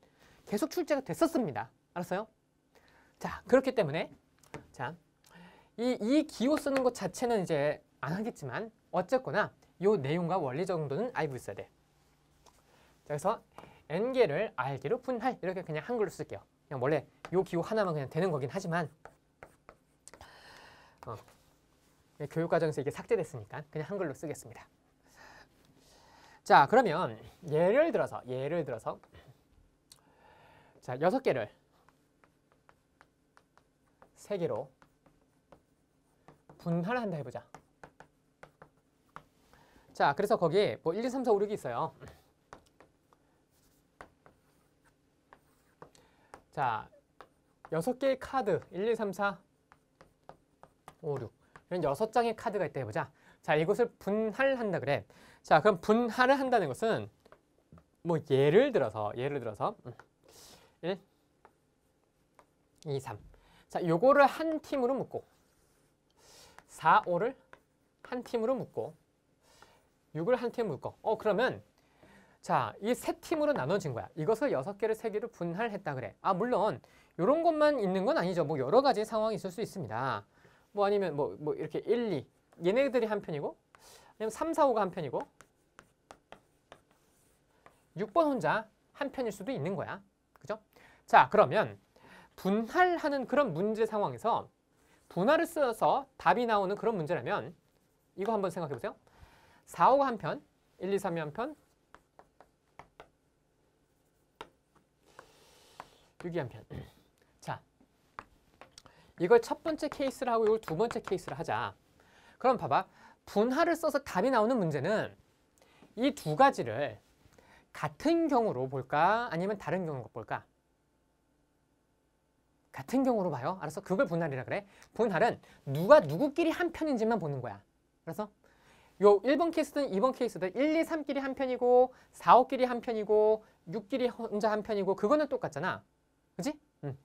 계속 출제가 됐었습니다. 알았어요? 자, 그렇기 때문에 자 이, 이 기호 쓰는 것 자체는 이제 안 하겠지만 어쨌거나 요 내용과 원리 정도는 알고 있어야 돼. 자, 그래서 N개를 R개로 분할 이렇게 그냥 한글로 쓸게요. 그냥 원래 요 기호 하나만 그냥 되는 거긴 하지만 어, 네, 교육과정에서 이게 삭제됐으니까 그냥 한글로 쓰겠습니다. 자, 그러면 예를 들어서 예를 들어서 자, 여섯 개를 세 개로 분할한다 해보자. 자, 그래서 거기에 뭐 1, 2, 3, 4, 5, 6이 있어요. 자, 6개의 카드 1, 2, 3, 4, 5, 6 이런 6장의 카드가 있다 해보자. 자, 이것을 분할한다 그래. 자, 그럼 분할을 한다는 것은 뭐 예를 들어서 예를 들어서 1, 2, 3. 자, 요거를 한 팀으로 묶고 4, 5를 한 팀으로 묶고 6을 한팀으로 묶어. 어 그러면 자, 이 세 팀으로 나눠진 거야. 이것을 6 개를 3 개로 분할했다 그래. 아, 물론 이런 것만 있는 건 아니죠. 뭐 여러 가지 상황이 있을 수 있습니다. 뭐 아니면 뭐, 뭐 이렇게 1, 2 얘네들이 한 편이고 아니면 3, 4, 5가 한 편이고 6번 혼자 한 편일 수도 있는 거야. 그죠? 자, 그러면 분할하는 그런 문제 상황에서 분할을 써서 답이 나오는 그런 문제라면 이거 한번 생각해 보세요. 4, 5가 한 편, 1, 2, 3이 한 편, 6이 한 편. (clears throat) 자, 이걸 첫 번째 케이스를 하고 이걸 두 번째 케이스를 하자. 그럼 봐봐. 분할을 써서 답이 나오는 문제는 이 두 가지를 같은 경우로 볼까? 아니면 다른 경우로 볼까? 같은 경우로 봐요. 알았어? 그걸 분할이라 그래. 분할은 누가 누구끼리 한 편인지만 보는 거야. 그래서 요 1번 케이스든 2번 케이스든 1, 2, 3끼리 한 편이고 4, 5끼리 한 편이고 6끼리 혼자 한 편이고 그거는 똑같잖아. 그지? 응.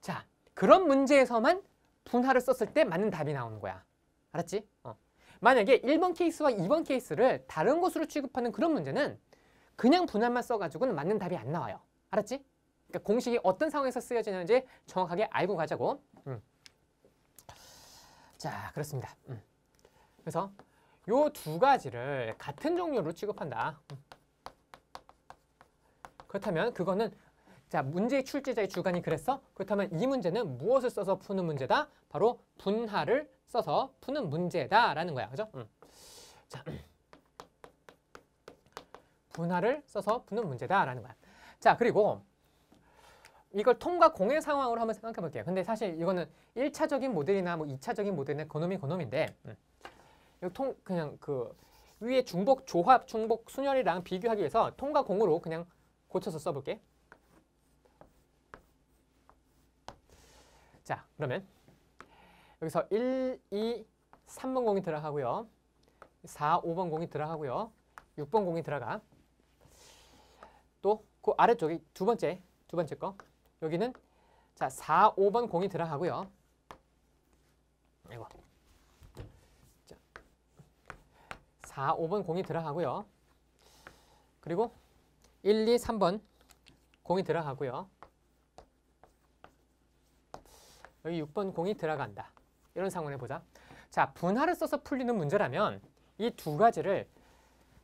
자, 그런 문제에서만 분할을 썼을 때 맞는 답이 나오는 거야. 알았지? 어. 만약에 1번 케이스와 2번 케이스를 다른 것으로 취급하는 그런 문제는 그냥 분할만 써가지고는 맞는 답이 안 나와요. 알았지? 그러니까 공식이 어떤 상황에서 쓰여지는지 정확하게 알고 가자고. 음. 자, 그렇습니다. 음. 그래서 요 두 가지를 같은 종류로 취급한다. 음. 그렇다면 그거는 자 문제의 출제자의 주관이 그랬어? 그렇다면 이 문제는 무엇을 써서 푸는 문제다? 바로 분할을 써서 푸는 문제다라는 거야. 그죠? 음. 자, (clears throat) 분할을 써서 푸는 문제다라는 거야. 자, 그리고 이걸 통과 공의 상황으로 한번 생각해 볼게요. 근데 사실 이거는 1차적인 모델이나 뭐 2차적인 모델의 그놈이 그놈인데 음. 통 그냥 그 위에 중복 조합, 중복 순열이랑 비교하기 위해서 통과 공으로 그냥 고쳐서 써볼게. 자, 그러면 여기서 1, 2, 3번 공이 들어가고요. 4, 5번 공이 들어가고요. 6번 공이 들어가. 또 그 아래쪽이 두 번째, 두 번째 거. 여기는 자 4, 5번 공이 들어가고요. 이거. 자, 4, 5번 공이 들어가고요. 그리고 1, 2, 3번 공이 들어가고요. 여기 6번 공이 들어간다. 이런 상황을 보자 자, 분할을 써서 풀리는 문제라면 이 두 가지를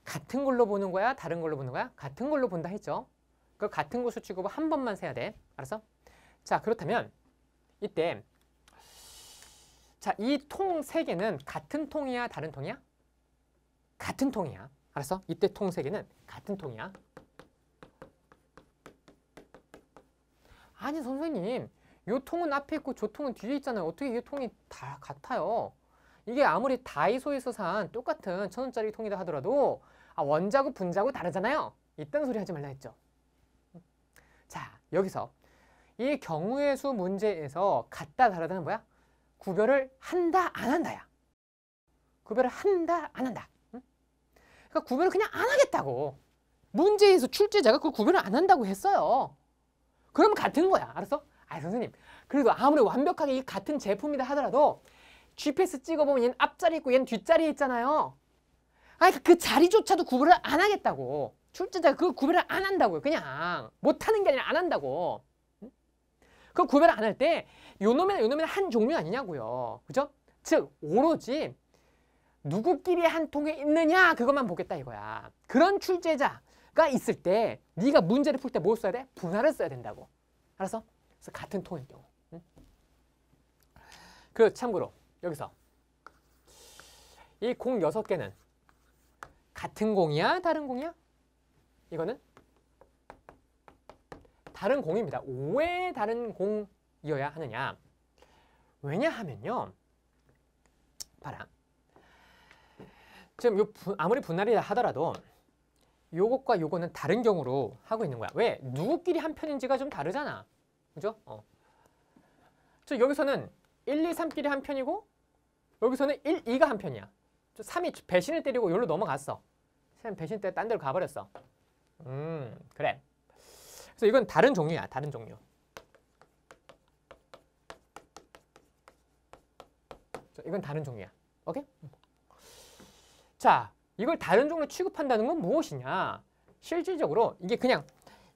같은 걸로 보는 거야? 다른 걸로 보는 거야? 같은 걸로 본다 했죠? 그 같은 곳을 취급한 번만 세야 돼. 알았어? 자, 그렇다면 이때 자, 이 통 세 개는 같은 통이야, 다른 통이야? 같은 통이야. 알았어? 이때 통 세 개는 같은 통이야. 아니, 선생님. 요 통은 앞에 있고 저 통은 뒤에 있잖아요. 어떻게 이 통이 다 같아요? 이게 아무리 다이소에서 산 똑같은 천 원짜리 통이다 하더라도 아, 원자고 분자고 다르잖아요. 이딴 소리 하지 말라 했죠. 자, 여기서 이 경우의 수 문제에서 같다 다르다는 뭐야? 구별을 한다 안 한다야. 구별을 한다 안 한다. 그러니까 구별을 그냥 안 하겠다고. 문제에서 출제자가 그걸 구별을 안 한다고 했어요. 그럼 같은 거야. 알았어? 아 선생님 그래도 아무리 완벽하게 이 같은 제품이다 하더라도 GPS 찍어보면 얘는 앞자리 있고 얘는 뒷자리에 있잖아요. 아니 그러니까 그 자리조차도 구별을 안 하겠다고. 출제자가 그걸 구별을 안 한다고요. 그냥 못하는 게 아니라 안 한다고. 그럼 구별 안 할때 요놈이나 요놈이나 한 종류 아니냐고요. 그죠? 즉 오로지 누구끼리 한 통에 있느냐 그것만 보겠다 이거야. 그런 출제자가 있을 때 네가 문제를 풀 때 뭘 써야 돼? 분할을 써야 된다고. 알았어? 그래서 같은 통일 경우. 응? 그리고 참고로 여기서 이 공 여섯 개는 같은 공이야? 다른 공이야? 이거는 다른 공입니다. 왜 다른 공이어야 하느냐? 왜냐하면요. 봐라. 지금 요 부, 아무리 분할이라 하더라도 요것과 요거는 다른 경우로 하고 있는 거야. 왜? 누구끼리 한 편인지가 좀 다르잖아. 그죠? 어. 저 여기서는 1, 2, 3끼리 한 편이고 여기서는 1, 2가 한 편이야. 저 3이 배신을 때리고 여기로 넘어갔어. 3 배신 때 딴 데로 가버렸어. 음, 그래. 그래서 이건 다른 종류야, 다른 종류. 이건 다른 종류야. 오케이? 자, 이걸 다른 종류 취급한다는 건 무엇이냐? 실질적으로 이게 그냥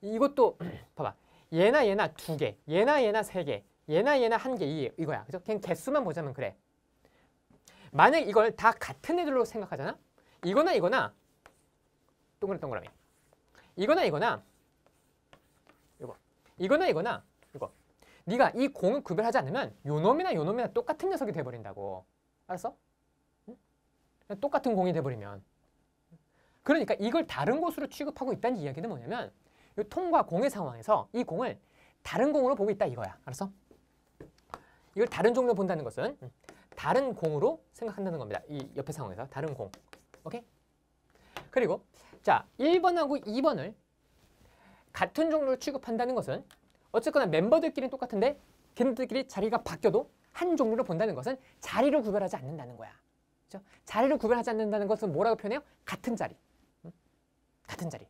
이것도 (clears throat) 봐봐. 얘나 얘나 두 개, 얘나 얘나 세 개, 얘나 얘나 한개 이거야. 그죠? 그냥 개수만 보자면 그래. 만약 이걸 다 같은 애들로 생각하잖아? 이거나 이거나 동그란 동그라미. 이거나 이거나 이거나 이거나 이거. 네가 이 공을 구별하지 않으면 요놈이나 요놈이나 똑같은 녀석이 돼버린다고. 알았어? 응? 똑같은 공이 돼버리면. 그러니까 이걸 다른 곳으로 취급하고 있다는 이야기는 뭐냐면 이 통과 공의 상황에서 이 공을 다른 공으로 보고 있다 이거야. 알았어? 이걸 다른 종류로 본다는 것은 다른 공으로 생각한다는 겁니다. 이옆에 상황에서 다른 공. 오케이? 그리고 자 1번하고 2번을 같은 종류를 취급한다는 것은 어쨌거나 멤버들끼리는 똑같은데 걔네들끼리 자리가 바뀌어도 한 종류로 본다는 것은 자리를 구별하지 않는다는 거야. 그렇죠? 자리로 구별하지 않는다는 것은 뭐라고 표현해요? 같은 자리. 같은 자리.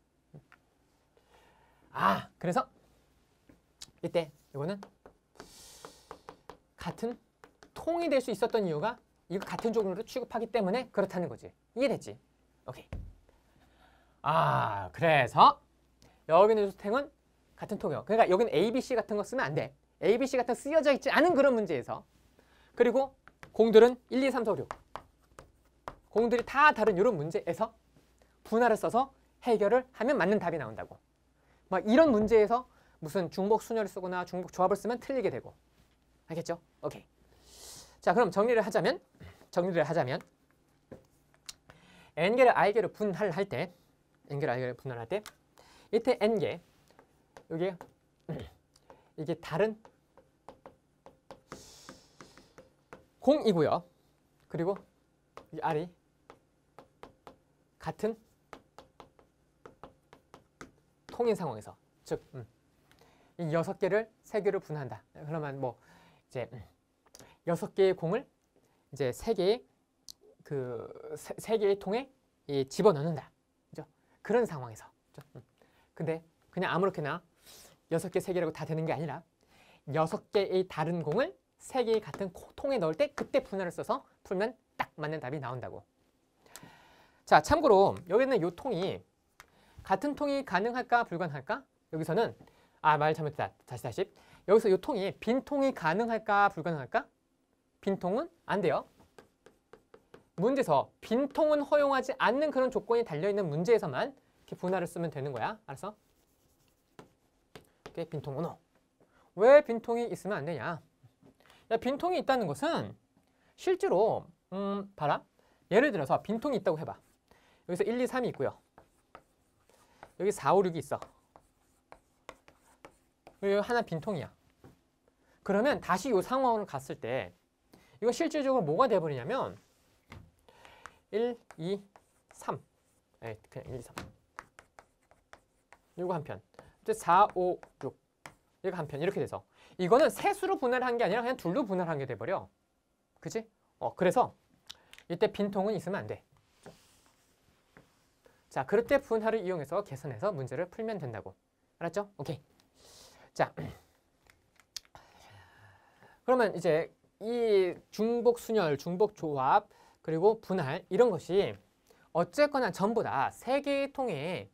아, 그래서 이때 이거는 같은 통이 될 수 있었던 이유가 이거 같은 종류로 취급하기 때문에 그렇다는 거지. 이해됐지? 오케이. 아, 그래서 여기는 수탱은 같은 통역. 그러니까 여기는 ABC 같은 거 쓰면 안 돼. ABC 같은 거 쓰여져 있지 않은 그런 문제에서. 그리고 공들은 1, 2, 3, 4, 5, 6. 공들이 다 다른 이런 문제에서 분할을 써서 해결을 하면 맞는 답이 나온다고. 막 이런 문제에서 무슨 중복 순열을 쓰거나 중복 조합을 쓰면 틀리게 되고. 알겠죠? 오케이. 자, 그럼 정리를 하자면 정리를 하자면 n개를 i개로 분할할 때 n개를 i개로 분할할 때 이때 n개 여기 (clears throat) 이게 다른 공이고요. 그리고 이 r이 같은 통인 상황에서 즉 음, 이 여섯 개를 세 개로 분한다. 그러면 뭐 이제 음, 여섯 개의 공을 이제 세 개의 그세 개의 통에 이 집어넣는다. 그죠? 그런 상황에서. 그죠? 음. 근데 그냥 아무렇게나 여섯 개, 세 개라고 다 되는 게 아니라 여섯 개의 다른 공을 세 개의 같은 통에 넣을 때 그때 분할을 써서 풀면 딱 맞는 답이 나온다고. 자, 참고로 여기는 이 통이 같은 통이 가능할까 불가능할까? 여기서는 아, 말 잘못했다. 다시 다시. 여기서 이 통이 빈 통이 가능할까 불가능할까? 빈 통은 안 돼요. 문제에서 빈통은 허용하지 않는 그런 조건이 달려있는 문제에서만 이렇게 분할을 쓰면 되는 거야. 알았어? 이게 빈통 언어. 왜 빈통이 있으면 안 되냐? 야, 빈통이 있다는 것은 실제로 음, 봐라. 예를 들어서 빈통이 있다고 해봐. 여기서 1, 2, 3이 있고요. 여기 4, 5, 6이 있어. 여기 하나 빈통이야. 그러면 다시 이 상황으로 갔을 때 이거 실질적으로 뭐가 돼버리냐면 1, 2, 3. 에 그냥 1, 2, 3. 이거 한 편. 이제 4, 5, 6. 이거 한 편. 이렇게 돼서. 이거는 세수로 분할한 게 아니라 그냥 둘로 분할한 게 돼버려. 그지? 어, 그래서 이때 빈통은 있으면 안 돼. 자, 그럴 때 분할을 이용해서 계산해서 문제를 풀면 된다고. 알았죠? 오케이. 자, 그러면 이제 이 중복 순열, 중복 조합, 그리고 분할 이런 것이 어쨌거나 전부 다 세 개의 통에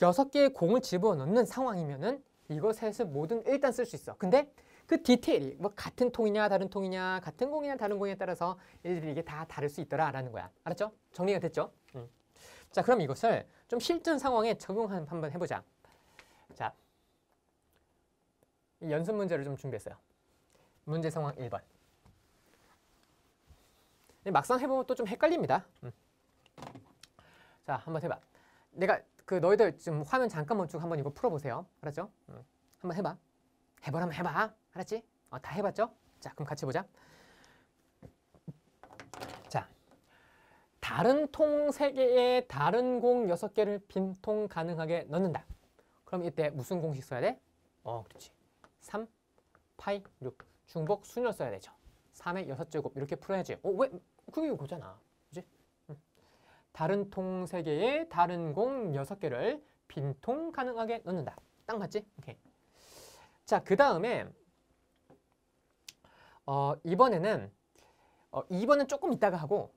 6 개의 공을 집어넣는 상황이면은 이거 셋을 모든 일단 쓸 수 있어. 근데 그 디테일이 뭐 같은 통이냐 다른 통이냐 같은 공이냐 다른 공에 따라서 일일이 이게 다 다를 수 있더라라는 거야. 알았죠? 정리가 됐죠? 음. 자, 그럼 이것을 좀 실전 상황에 적용 한번 한 해보자. 자, 이 연습 문제를 좀 준비했어요. 문제 상황 1번. 막상 해보면 또 좀 헷갈립니다. 음. 자, 한번 해봐. 내가 그 너희들 지금 화면 잠깐만 쭉 한번 이거 풀어보세요. 알았죠? 응. 한번 해봐. 해보라면 해봐. 알았지? 어, 다 해봤죠? 자, 그럼 같이 보자. 자, 다른 통 3개에 다른 공 6개를 빈 통 가능하게 넣는다. 그럼 이때 무슨 공식 써야 돼? 어, 그렇지. 3, 파이, 6. 중복 순열 써야 되죠. 3의 6제곱 이렇게 풀어야지. 어, 왜? 그게 이거잖아. 다른 통 3개에 다른 공 6개를 빈 통 가능하게 넣는다. 딱 맞지? 오케이. 자, 그 다음에 어, 이번에는 어, 2번은 조금 이따가 하고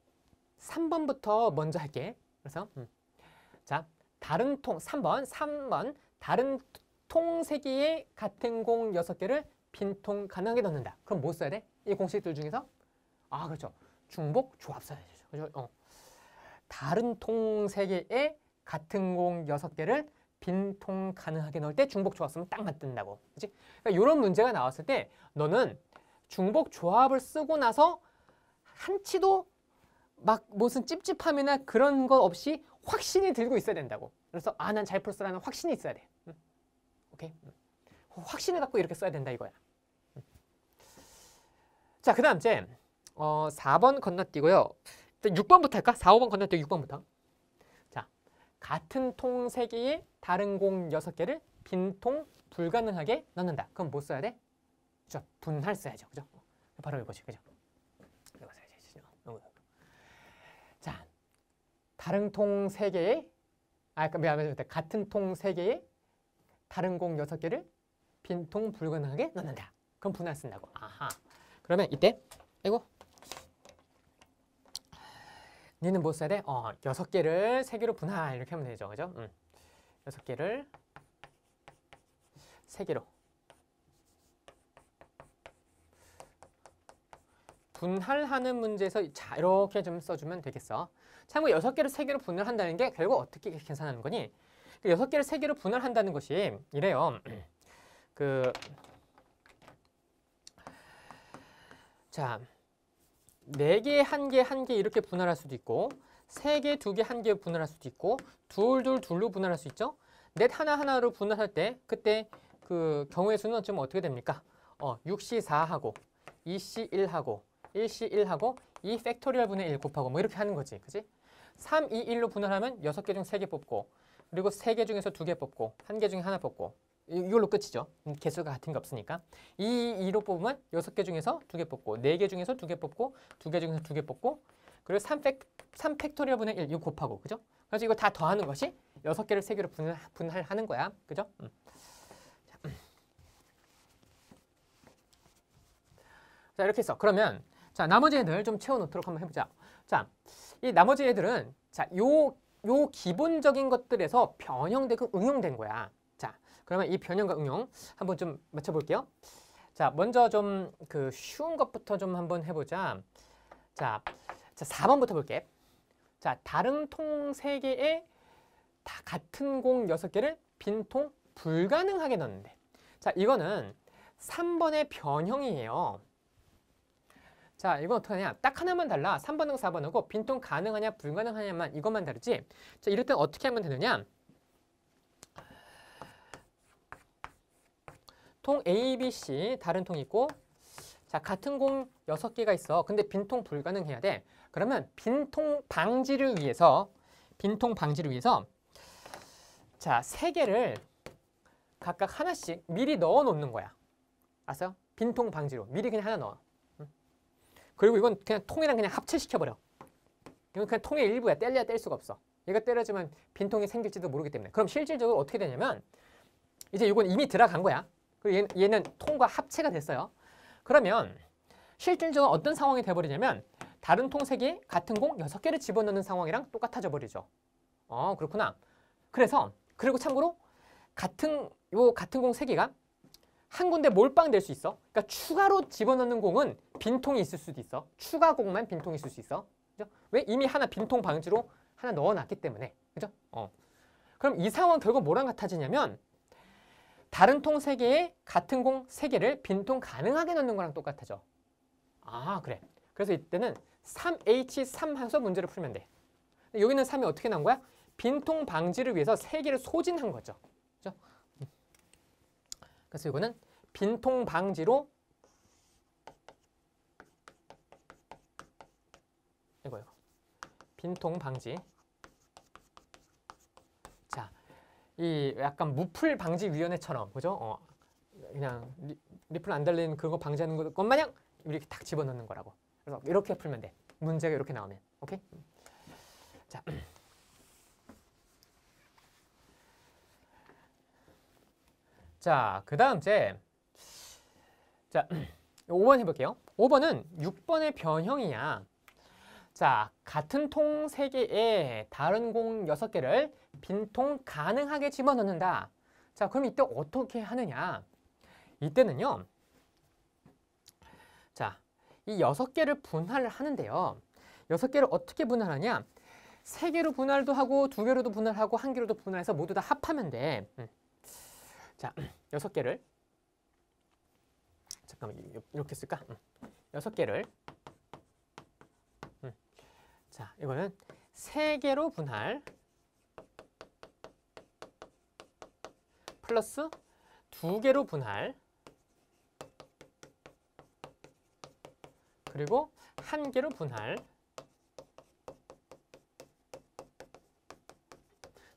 3번부터 먼저 할게. 그래서 음. 자, 다른 통 3번, 3번 다른 통 3개에 같은 공 6개를 빈 통 가능하게 넣는다. 그럼 뭐 써야 돼? 이 공식들 중에서? 아, 그렇죠. 중복 조합 써야 되죠. 그렇죠? 어. 다른 통 세개에 같은 공 여섯 개를 빈 통 가능하게 넣을 때 중복 조합 쓰면 딱 맞든다고. 그치? 그러니까 이런 문제가 나왔을 때 너는 중복 조합을 쓰고 나서 한 치도 막 무슨 찝찝함이나 그런 거 없이 확신이 들고 있어야 된다고. 그래서 아난 잘 풀었어라는 확신이 있어야 돼. 응? 오케이. 어, 확신을 갖고 이렇게 써야 된다 이거야. 응. 자, 그 다음 이제 어, 4번 건너뛰고요. 6번부터 할까? 4, 5번 건너뛰기 6번부터. 자, 같은 통 3개에 다른 공 6개를 빈 통 불가능하게 넣는다. 그럼 뭐 써야 돼? 그죠? 분할 써야죠. 그죠? 바로 이거지. 그죠? 자, 다른 통 3개에 아, 미안해. 같은 통 3개에 다른 공 6개를 빈 통 불가능하게 넣는다. 그럼 분할 쓴다고. 아하. 그러면 이때 이거 니는 못 써야 어, 여섯 개를 세 개로 분할 이렇게 하면 되죠. 그죠? 음. 여섯 개를 세 개로 분할하는 문제에서 자 이렇게 좀 써주면 되겠어. 참고 여섯 개를 세 개로 분할한다는 게 결국 어떻게 계산하는 거니? 그 여섯 개를 세 개로 분할한다는 것이 이래요. (clears throat) 그 자. 네 개, 한 개, 한 개 이렇게 분할할 수도 있고 세 개, 두 개, 한 개 분할할 수도 있고 둘, 둘, 둘로 분할할 수 있죠. 넷 하나하나로 분할할 때 그때 그 경우의 수는 좀 어떻게 됩니까? 어, 6C4하고 2C1하고 1C1하고 2 팩토리얼 분의 1 곱하고 뭐 이렇게 하는 거지. 그지? 3, 2, 1로 분할하면 6개 중 3개 뽑고 그리고 3개 중에서 2개 뽑고 1개 중에 하나 뽑고 이걸로 끝이죠. 음, 개수가 같은 게 없으니까. 이 2로 뽑으면 6개 중에서 2개 뽑고 4개 중에서 2개 뽑고 2개 중에서 2개 뽑고 그리고 3팩, 토리얼 분의 1 이거 곱하고 그죠? 그래서 이거 다 더하는 것이 6개를 3개로 분 분할하는 거야. 그죠? 음. 자, 음. 자, 이렇게 해서 그러면 자 나머지 애들 좀 채워놓도록 한번 해보자. 자, 이 나머지 애들은 자, 요, 요 기본적인 것들에서 변형되고 응용된 거야. 자, 그러면 이 변형과 응용 한번 좀 맞춰볼게요. 자, 먼저 좀 그 쉬운 것부터 좀 한번 해보자. 자, 자 4번부터 볼게. 자, 다른 통 3개에 다 같은 공 6개를 빈 통 불가능하게 넣는데 자, 이거는 3번의 변형이에요. 자, 이건 어떻게 하냐? 딱 하나만 달라. 3번하고 4번하고 빈 통 가능하냐 불가능하냐만 이것만 다르지. 자, 이럴 땐 어떻게 하면 되느냐? 통 A, B, C 다른 통 있고 자 같은 공 6개가 있어. 근데 빈통 불가능해야 돼. 그러면 빈통 방지를 위해서 빈통 방지를 위해서 자 3개를 각각 하나씩 미리 넣어 놓는 거야. 알았어요? 빈통 방지로 미리 그냥 하나 넣어. 그리고 이건 그냥 통이랑 그냥 합체시켜버려. 이건 그냥 통의 일부야. 뗄려야 뗄 수가 없어. 얘가 때려지면 빈통이 생길지도 모르기 때문에. 그럼 실질적으로 어떻게 되냐면 이제 이건 이미 들어간 거야. 그리고 얘, 는 통과 합체가 됐어요. 그러면 실질적으로 어떤 상황이 돼버리냐면 다른 통 3개, 같은 공 6개를 집어넣는 상황이랑 똑같아져 버리죠. 어, 그렇구나. 그래서 그리고 참고로 같은 요 같은 공 3개가 한 군데 몰빵될 수 있어. 그러니까 추가로 집어넣는 공은 빈통이 있을 수도 있어. 추가 공만 빈통이 있을 수 있어. 그죠? 왜? 이미 하나 빈통 방지로 하나 넣어놨기 때문에. 그죠? 어. 그럼 이 상황 결국 뭐랑 같아지냐면 다른 통 세개에 같은 공 세개를 빈 통 가능하게 넣는 거랑 똑같아져. 아 그래. 그래서 이때는 3H3 한소 문제를 풀면 돼. 여기는 3이 어떻게 난 거야? 빈통 방지를 위해서 세개를 소진한 거죠. 그죠? 그래서 이거는 빈통 방지로 이거 이 빈통 방지 이 약간 무풀 방지 위원회처럼 그죠? 어, 그냥 리, 플안 달리는 그거 방지하는 것, 것 마냥 이렇게 탁 집어넣는 거라고. 그래서 이렇게 풀면 돼. 문제가 이렇게 나오면. 오케이? 자. (clears throat) 자, 그 다음 제 자, 5번 (clears throat) 해볼게요. 5번은 6번의 변형이야. 자, 같은 통 세개에 다른 공 여섯 개를 빈 통 가능하게 집어넣는다. 자, 그럼 이때 어떻게 하느냐? 이때는요. 자, 이 여섯 개를 분할을 하는데요. 여섯 개를 어떻게 분할하냐? 세 개로 분할도 하고 두 개로도 분할하고 한 개로도 분할해서 모두 다 합하면 돼. 음. 자, (clears throat) 여섯 개를 잠깐만 이렇게 쓸까? 음. 여섯 개를 자, 이거는 세 개로 분할 플러스 두 개로 분할 그리고 한 개로 분할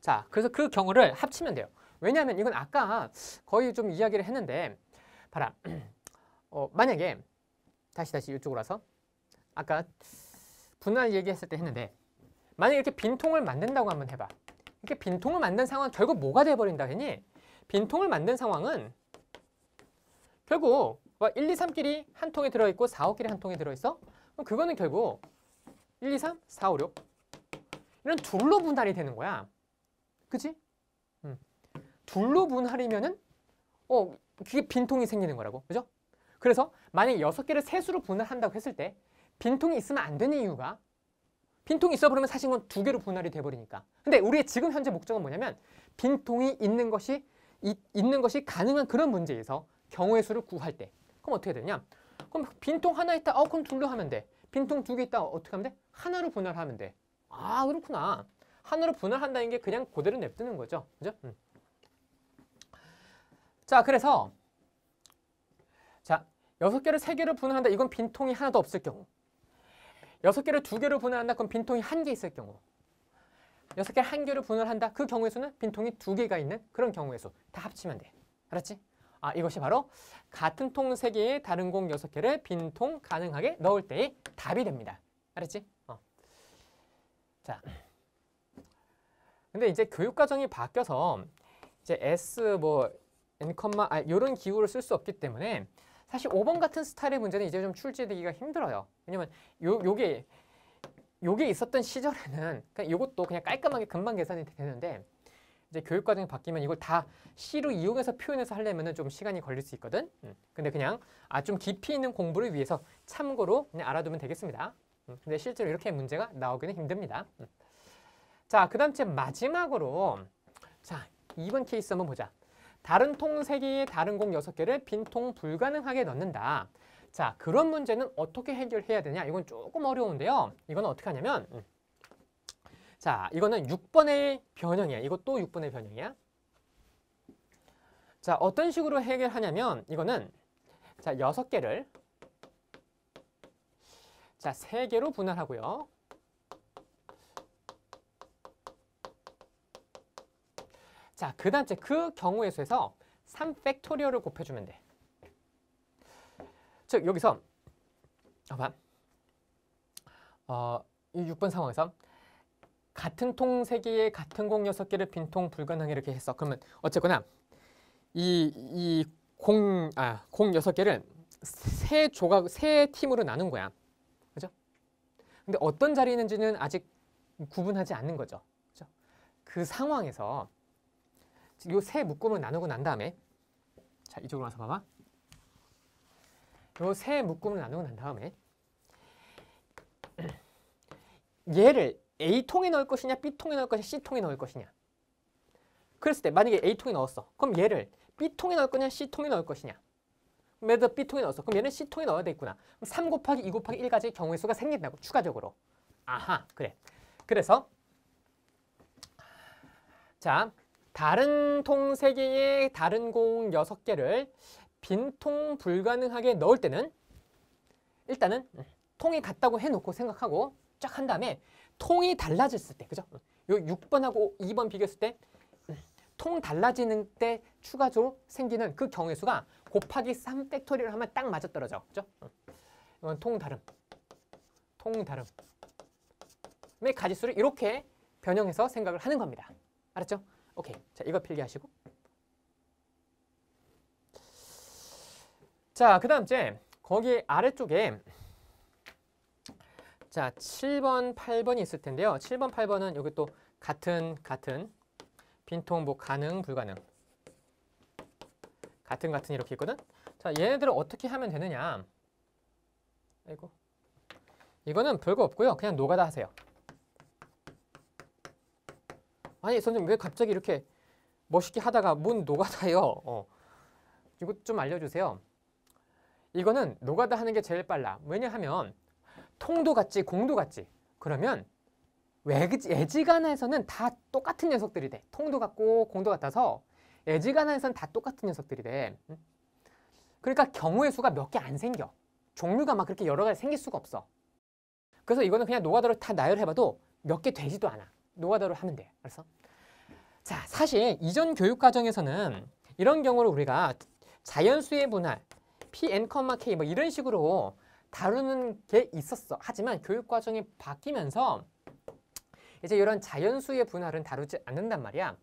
자, 그래서 그 경우를 합치면 돼요. 왜냐하면 이건 아까 거의 좀 이야기를 했는데 봐라, (clears throat) 어, 만약에 다시 다시 이쪽으로 와서 아까 분할 얘기했을 때 했는데 만약 이렇게 빈통을 만든다고 한번 해봐. 이렇게 빈통을 만든 상황 결국 뭐가 돼버린다 했니? 빈통을 만든 상황은 결국 1, 2, 3끼리 한 통에 들어있고 4, 5끼리 한 통에 들어있어? 그럼 그거는 결국 1, 2, 3, 4, 5, 6 이런 둘로 분할이 되는 거야. 그치? 음. 둘로 분할이면은 어, 그게 빈통이 생기는 거라고. 그죠? 그래서 만약 6개를 세수로 분할한다고 했을 때 빈통이 있으면 안 되는 이유가 빈통이 있어 버리면 사실 은두 개로 분할이 돼버리니까 근데 우리의 지금 현재 목적은 뭐냐면 빈통이 있는 것이 이, 있는 것이 가능한 그런 문제에서 경우의 수를 구할 때 그럼 어떻게 되냐 그럼 빈통 하나 있다 어 그럼 둘로 하면 돼 빈통 두 개 있다 어, 어떻게 하면 돼 하나로 분할하면 돼 아 그렇구나 하나로 분할한다는 게 그냥 그대로 냅두는 거죠 그죠 음. 자 그래서 자 여섯 개를 세 개로 분할한다 이건 빈통이 하나도 없을 경우 여섯 개를 두 개로 분할한다. 그럼 빈통이 한 개 있을 경우. 여섯 개 한 개로 분할한다. 그경우에서는 빈통이 두 개가 있는 그런 경우에서다 합치면 돼. 알았지? 아, 이것이 바로 같은 통 세개에 다른 공 여섯 개를 빈통 가능하게 넣을 때의 답이 됩니다. 알았지? 어. 자. 근데 이제 교육과정이 바뀌어서 이제 S 뭐 n, 아, 이런 기호를 쓸 수 없기 때문에 사실 5번 같은 스타일의 문제는 이제 좀 출제되기가 힘들어요. 왜냐면 요, 요게 요게 있었던 시절에는 그냥 이것도 그냥 깔끔하게 금방 계산이 되는데 이제 교육 과정이 바뀌면 이걸 다 C로 이용해서 표현해서 하려면좀 시간이 걸릴 수 있거든. 음. 근데 그냥 아 좀 깊이 있는 공부를 위해서 참고로 그냥 알아두면 되겠습니다. 음. 근데 실제로 이렇게 문제가 나오기는 힘듭니다. 음. 자, 그다음 제 마지막으로 자, 이번 케이스 한번 보자. 다른 통 3개에 다른 공 6개를 빈 통 불가능하게 넣는다. 자, 그런 문제는 어떻게 해결해야 되냐? 이건 조금 어려운데요. 이건 어떻게 하냐면 음. 자, 이거는 6번의 변형이야. 이것도 6번의 변형이야. 자, 어떤 식으로 해결하냐면 이거는 자, 6개를 자, 3개로 분할하고요. 자, 그 단체 그 경우의 수에서 3 팩토리얼을 곱해주면 돼. 즉 여기서 봐봐. 어, 6번 상황에서 같은 통 3개에 같은 공 6개를 빈 통 불가능해 이렇게 했어. 그러면 어쨌거나 이공아공 아, 6개를 세 조각 세 팀으로 나눈 거야. 그죠? 근데 어떤 자리 있는지는 아직 구분하지 않는 거죠. 그죠? 그 상황에서 요세 묶음을 나누고 난 다음에 자 이쪽으로 와서 봐봐. 요 세 묶음을 나누고 난 다음에 (clears throat) 얘를 A통에 넣을 것이냐 B통에 넣을 것이냐 C통에 넣을 것이냐 그랬을 때 만약에 A통에 넣었어 그럼 얘를 B통에 넣을 거냐 C통에 넣을 것이냐 매드 B통에 넣었어 그럼 얘는 C통에 넣어야 되겠구나 그럼 3 곱하기 2 곱하기 1까지 경우의 수가 생긴다고 추가적으로 아하 그래 그래서 자 다른 통 세개에 다른 공 여섯 개를 빈 통 불가능하게 넣을 때는 일단은 통이 같다고 해놓고 생각하고 쫙 한 다음에 통이 달라졌을 때, 그죠? 요 6번하고 2번 비교했을 때 통 달라지는 때 추가적으로 생기는 그경우의수가 곱하기 3 팩토리를 하면 딱 맞아떨어져, 그죠? 이건 통 다름, 통 다름의 가지수를 이렇게 변형해서 생각을 하는 겁니다. 알았죠? 오케이. 자, 이거 필기하시고. 자, 그 다음째 거기 아래쪽에 자, 7번, 8번이 있을 텐데요. 7번, 8번은 여기 또 같은, 같은 빈통 뭐 가능, 불가능 같은, 같은 이렇게 있거든. 자, 얘네들은 어떻게 하면 되느냐. 아이고. 이거는 별거 없고요. 그냥 노가다 하세요. 아니 선생님 왜 갑자기 이렇게 멋있게 하다가 문 노가다요? (laughs) 어. 이거 좀 알려주세요. 이거는 노가다 하는 게 제일 빨라. 왜냐하면 통도 같지 공도 같지. 그러면 예지간에서는 다 똑같은 녀석들이 돼. 통도 같고 공도 같아서 예지간에서는 다 똑같은 녀석들이 돼. 그러니까 경우의 수가 몇 개 안 생겨. 종류가 막 그렇게 여러 가지 생길 수가 없어. 그래서 이거는 그냥 노가다로 다 나열해봐도 몇 개 되지도 않아. 노가다로 하면 돼. 알았어? 자, 사실 이전 교육 과정에서는 이런 경우를 우리가 자연수의 분할, pn, k 뭐 이런 식으로 다루는 게 있었어. 하지만 교육 과정이 바뀌면서 이제 이런 자연수의 분할은 다루지 않는단 말이야.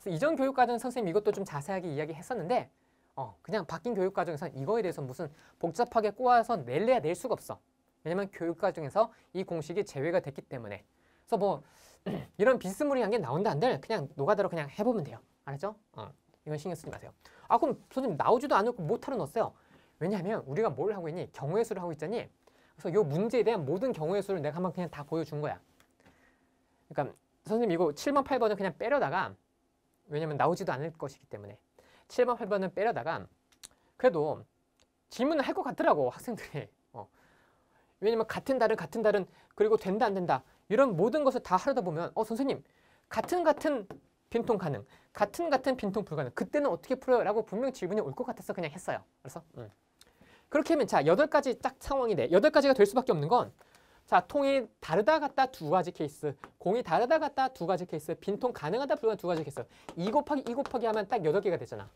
그래서 이전 교육 과정 선생님 이것도 좀 자세하게 이야기했었는데 어, 그냥 바뀐 교육 과정에서 이거에 대해서 무슨 복잡하게 꼬아서 낼래야 낼 수가 없어. 왜냐면 교육 과정에서 이 공식이 제외가 됐기 때문에. 그래서 뭐 네. 이런 비스무리한 게 나온다 안들 그냥 노가다로 그냥 해보면 돼요. 알았죠? 어, 이건 신경 쓰지 마세요. 아 그럼 선생님 나오지도 않고 못하러 어요 왜냐하면 우리가 뭘 하고 있니? 경우의 수를 하고 있잖니? 그래서 이 문제에 대한 모든 경우의 수를 내가 한 번 그냥 다 보여준 거야. 그러니까 선생님 이거 7번, 8번은 그냥 빼려다가 왜냐면 나오지도 않을 것이기 때문에 7번, 8번은 빼려다가 그래도 질문을 할 것 같더라고 학생들이. 어. 왜냐면 같은 달은 같은 달은 그리고 된다 안 된다 이런 모든 것을 다 하려다 보면 어 선생님 같은 같은 빈통 가능, 같은 같은 빈통 불가능. 그때는 어떻게 풀어요? 라고 분명 질문이 올 것 같아서 그냥 했어요. 그래서 음. 그렇게 하면 자 여덟 가지 딱 상황이 돼. 네, 여덟 가지가 될 수밖에 없는 건 자, 통이 다르다 같다 두 가지 케이스, 공이 다르다 같다 두 가지 케이스, 빈통 가능하다 불가능한 두 가지 케이스. 이 곱하기 이 곱하기 하면 딱 여덟 개가 되잖아.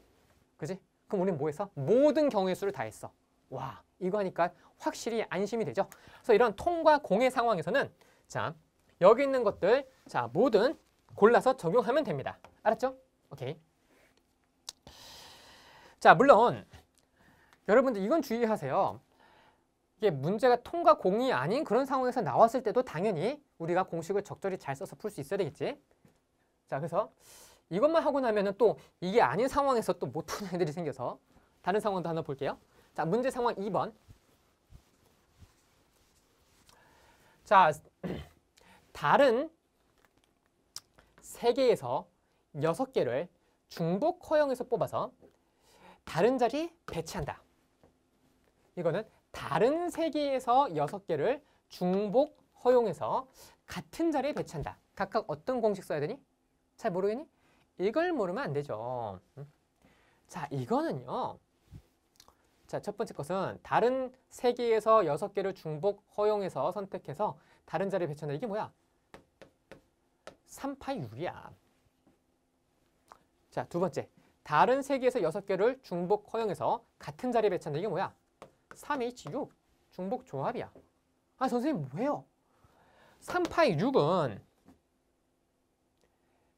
그지? 그럼 우리는 뭐 해서? 모든 경우의 수를 다 했어. 와, 이거 하니까 확실히 안심이 되죠. 그래서 이런 통과 공의 상황에서는 자, 여기 있는 것들 자 모든 골라서 적용하면 됩니다. 알았죠? 오케이. 자 물론 여러분들 이건 주의하세요. 이게 문제가 통과 공이 아닌 그런 상황에서 나왔을 때도 당연히 우리가 공식을 적절히 잘 써서 풀 수 있어야 되겠지. 자 그래서 이것만 하고 나면 또 이게 아닌 상황에서 또 못 푸는 애들이 생겨서 다른 상황도 하나 볼게요. 자 문제 상황 2번. 자 다른 세개에서 여섯 개를 중복 허용에서 뽑아서 다른 자리에 배치한다. 이거는 다른 세개에서 여섯 개를 중복 허용해서 같은 자리에 배치한다. 각각 어떤 공식 써야 되니? 잘 모르겠니? 이걸 모르면 안 되죠. 음. 자, 이거는요. 자, 첫 번째 것은 다른 세개에서 여섯 개를 중복 허용해서 선택해서 다른 자리에 배치한다. 이게 뭐야? 386이야. 자, 두 번째. 다른 세 개에서 여 개를 중복 허용해서 같은 자리에 배치한다. 이게 뭐야? 3H6 중복 조합이야. 아, 선생님 뭐예요? 386은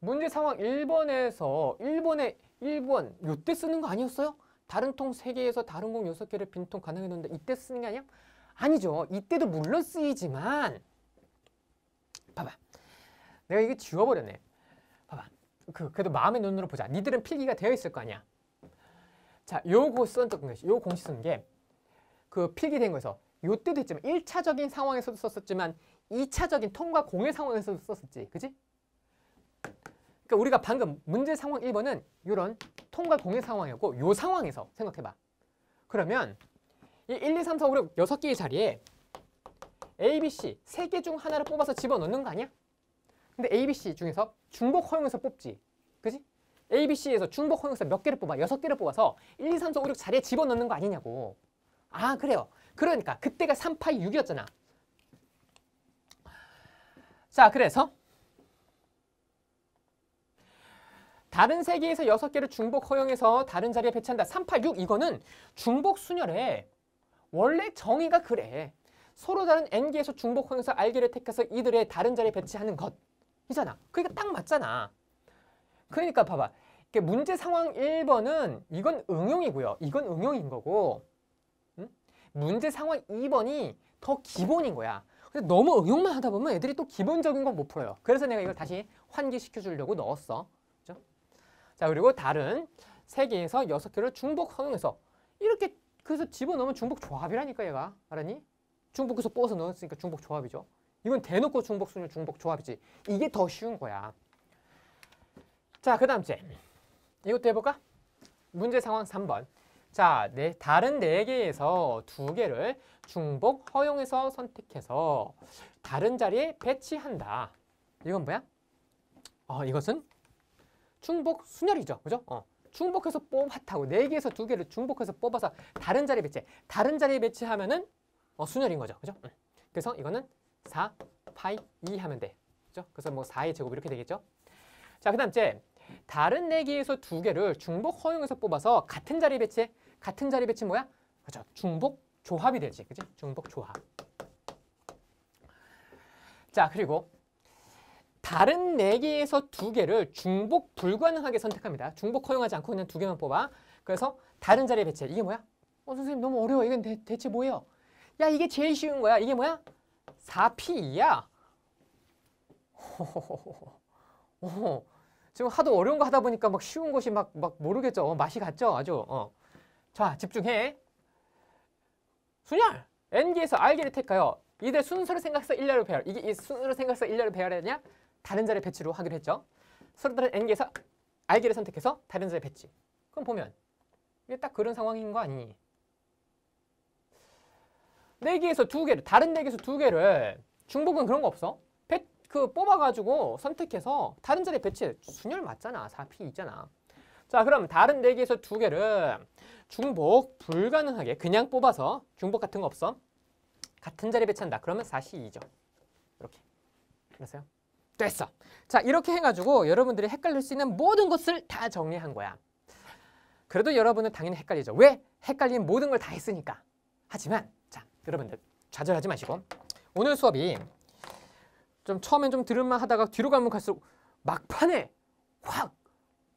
문제 상황 1번에서 1번에 1번 요때 쓰는 거 아니었어요? 다른 통 3개에서 다른 공 6개를 빈 통 가능했는데 이때 쓰는 게 아니야? 아니죠. 이때도 물론 쓰이지만 봐봐. 내가 이거 지워버렸네. 봐봐. 그, 그래도 마음의 눈으로 보자. 니들은 필기가 되어 있을 거 아니야. 자, 요거 썼던 것이, 요 공식 쓰는 게, 그 필기된 거에서, 요때도 있지만, 1차적인 상황에서도 썼었지만, 2차적인 통과 공해 상황에서도 썼었지. 그지? 그러니까 우리가 방금 문제 상황 1번은 요런 통과 공해 상황이었고, 요 상황에서 생각해봐. 그러면, 이 1, 2, 3, 4, 5, 6, 6개의 자리에 A, B, C 3개 중 하나를 뽑아서 집어넣는 거 아니야? 근데 ABC 중에서 중복 허용에서 뽑지. 그지? ABC에서 중복 허용에서몇 개를 뽑아? 여섯 개를 뽑아서 1, 2, 3, 4, 5, 6 자리에 집어넣는 거 아니냐고. 아, 그래요. 그러니까 그때가 3, 8, 6이었잖아. 자, 그래서 다른 세 개에서 여섯 개를 중복 허용해서 다른 자리에 배치한다. 3, 8, 6 이거는 중복 순열에 원래 정의가 그래. 서로 다른 N개에서 중복 허용해서 R개를 택해서 이들의 다른 자리에 배치하는 것. 이잖아. 그러니까 딱 맞잖아. 그러니까 봐봐. 문제 상황 1번은 이건 응용이고요. 이건 응용인 거고 음? 문제 상황 2번이 더 기본인 거야. 근데 너무 응용만 하다 보면 애들이 또 기본적인 건 못 풀어요. 그래서 내가 이걸 다시 환기시켜 주려고 넣었어. 그렇죠? 자 그리고 다른 3개에서 6개를 중복 선언해서 이렇게 그래서 집어넣으면 중복 조합이라니까 얘가 알았니? 중복해서 뽑아서 넣었으니까 중복 조합이죠. 이건 대놓고 중복순율 중복 조합이지. 이게 더 쉬운 거야. 자, 그 다음 째 이것도 해볼까? 문제 상황 3번. 자, 네, 다른 4개에서 2개를 중복 허용해서 선택해서 다른 자리에 배치한다. 이건 뭐야? 어, 이것은 중복 순열이죠. 그죠? 어. 중복해서 뽑았다고 4개에서 2개를 중복해서 뽑아서 다른 자리에 배치 다른 자리에 배치하면은 어, 순열인 거죠. 그죠? 그래서 이거는 4 파이 2 하면 돼. 그죠? 렇 그래서 뭐 4의 제곱 이렇게 되겠죠? 자, 그 다음째 다른 내기에서 네 두 개를 중복 허용해서 뽑아서 같은 자리 배치해. 같은 자리 배치 뭐야? 그죠? 렇 중복 조합이 되지. 그지? 중복 조합. 자, 그리고 다른 네개에서두 개를 중복 불가능하게 선택합니다. 중복 허용하지 않고 그냥 두 개만 뽑아. 그래서 다른 자리 배치해. 이게 뭐야? 어, 선생님 너무 어려워. 이건 대, 대체 뭐예요? 야, 이게 제일 쉬운 거야. 이게 뭐야? 4P2야? (laughs) 어, 지금 하도 어려운 거 하다 보니까 막 쉬운 것이 막, 막 모르겠죠. 어, 맛이 갔죠? 아주. 어. 자, 집중해. 순열! N기에서 R기를 택하여 이들 순서를 생각해서 일렬로 배열. 이게 이 순서를 생각해서 일렬로 배열해야 냐 다른 자리 배치로 하기로 했죠. 서로 다른 N기에서 R기를 선택해서 다른 자리 배치. 그럼 보면 이게 딱 그런 상황인 거 아니니? 네 개에서 두 개를 다른 네 개에서 두 개를 중복은 그런 거 없어? 배, 그 뽑아가지고 선택해서 다른 자리에 배치해. 순열 맞잖아. 4P 있잖아. 자 그럼 다른 네 개에서 두 개를 중복 불가능하게 그냥 뽑아서 중복 같은 거 없어? 같은 자리에 배치한다. 그러면 4 2죠 이렇게. 알어요 됐어. 자 이렇게 해가지고 여러분들이 헷갈릴 수 있는 모든 것을 다 정리한 거야. 그래도 여러분은 당연히 헷갈리죠. 왜? 헷갈리는 모든 걸 다 했으니까. 하지만 자 여러분들 좌절하지 마시고 오늘 수업이 좀 처음엔 좀 들을만 하다가 뒤로 가면 갈수록 막판에 확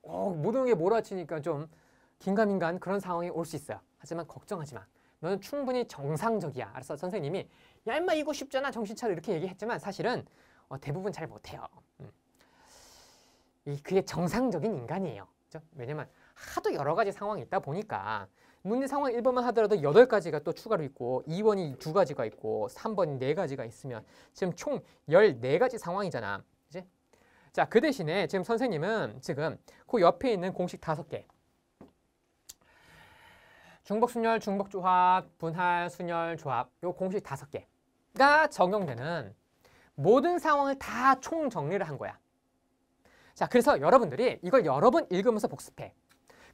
어, 모든 게 몰아치니까 좀긴가민간 그런 상황이 올 수 있어요. 하지만 걱정하지 마. 너는 충분히 정상적이야. 알았어? 선생님이 야 인마 이거 쉽잖아. 정신 차려 이렇게 얘기했지만 사실은 어, 대부분 잘 못해요. 음. 이 그게 정상적인 인간이에요. 그죠? 왜냐면 하도 여러 가지 상황이 있다 보니까 문제 상황 1번만 하더라도 8가지가 또 추가로 있고 2번이 2가지가 있고 3번이 4가지가 있으면 지금 총 14가지 상황이잖아. 그지? 자, 그 대신에 지금 선생님은 지금 그 옆에 있는 공식 5개 중복순열, 중복조합, 분할, 순열, 조합 요 공식 5개가 적용되는 모든 상황을 다 총정리를 한 거야. 자, 그래서 여러분들이 이걸 여러 번 읽으면서 복습해.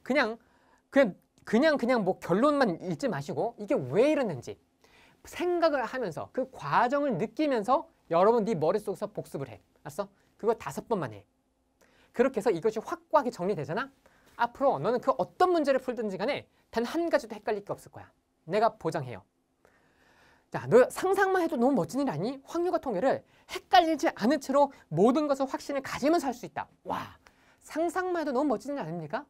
그냥 그냥 그냥 그냥 뭐 결론만 읽지 마시고 이게 왜이랬는지 생각을 하면서 그 과정을 느끼면서 여러분 네 머릿속에서 복습을 해. 알았어? 그거 다섯 번만 해. 그렇게 해서 이것이 확고하게 정리되잖아? 앞으로 너는 그 어떤 문제를 풀든지 간에 단 한 가지도 헷갈릴 게 없을 거야. 내가 보장해요. 자, 너 상상만 해도 너무 멋진 일 아니? 확률과 통계를 헷갈리지 않은 채로 모든 것을 확신을 가지면서 할 수 있다. 와, 상상만 해도 너무 멋진 일 아닙니까?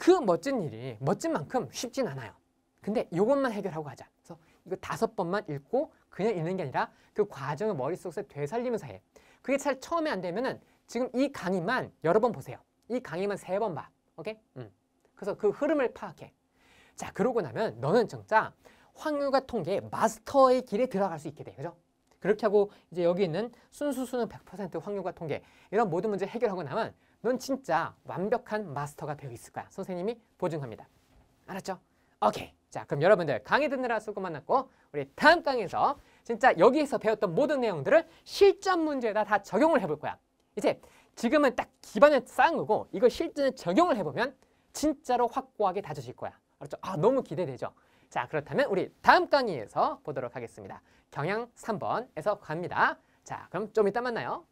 그 멋진 일이 멋진 만큼 쉽진 않아요. 근데 이것만 해결하고 가자. 그래서 이거 다섯 번만 읽고 그냥 읽는 게 아니라 그 과정을 머릿속에서 되살리면서 해. 그게 잘 처음에 안 되면은 지금 이 강의만 여러 번 보세요. 이 강의만 세 번 봐. 오케이? 음. 그래서 그 흐름을 파악해. 자, 그러고 나면 너는 진짜 확률과 통계 마스터의 길에 들어갈 수 있게 돼. 그죠? 그렇게 하고 이제 여기 있는 순수수능 100% 확률과 통계 이런 모든 문제 해결하고 나면 넌 진짜 완벽한 마스터가 되어 있을 거야. 선생님이 보증합니다. 알았죠? 오케이. 자, 그럼 여러분들 강의 듣느라 수고 많았고 우리 다음 강에서 의 진짜 여기에서 배웠던 모든 내용들을 실전 문제에다 다 적용을 해볼 거야. 이제 지금은 딱 기반을 쌓은 거고 이거 실전에 적용을 해보면 진짜로 확고하게 다져질 거야. 알았죠? 아, 너무 기대되죠? 자, 그렇다면 우리 다음 강의에서 보도록 하겠습니다. 경향 3번에서 갑니다. 자, 그럼 좀 이따 만나요.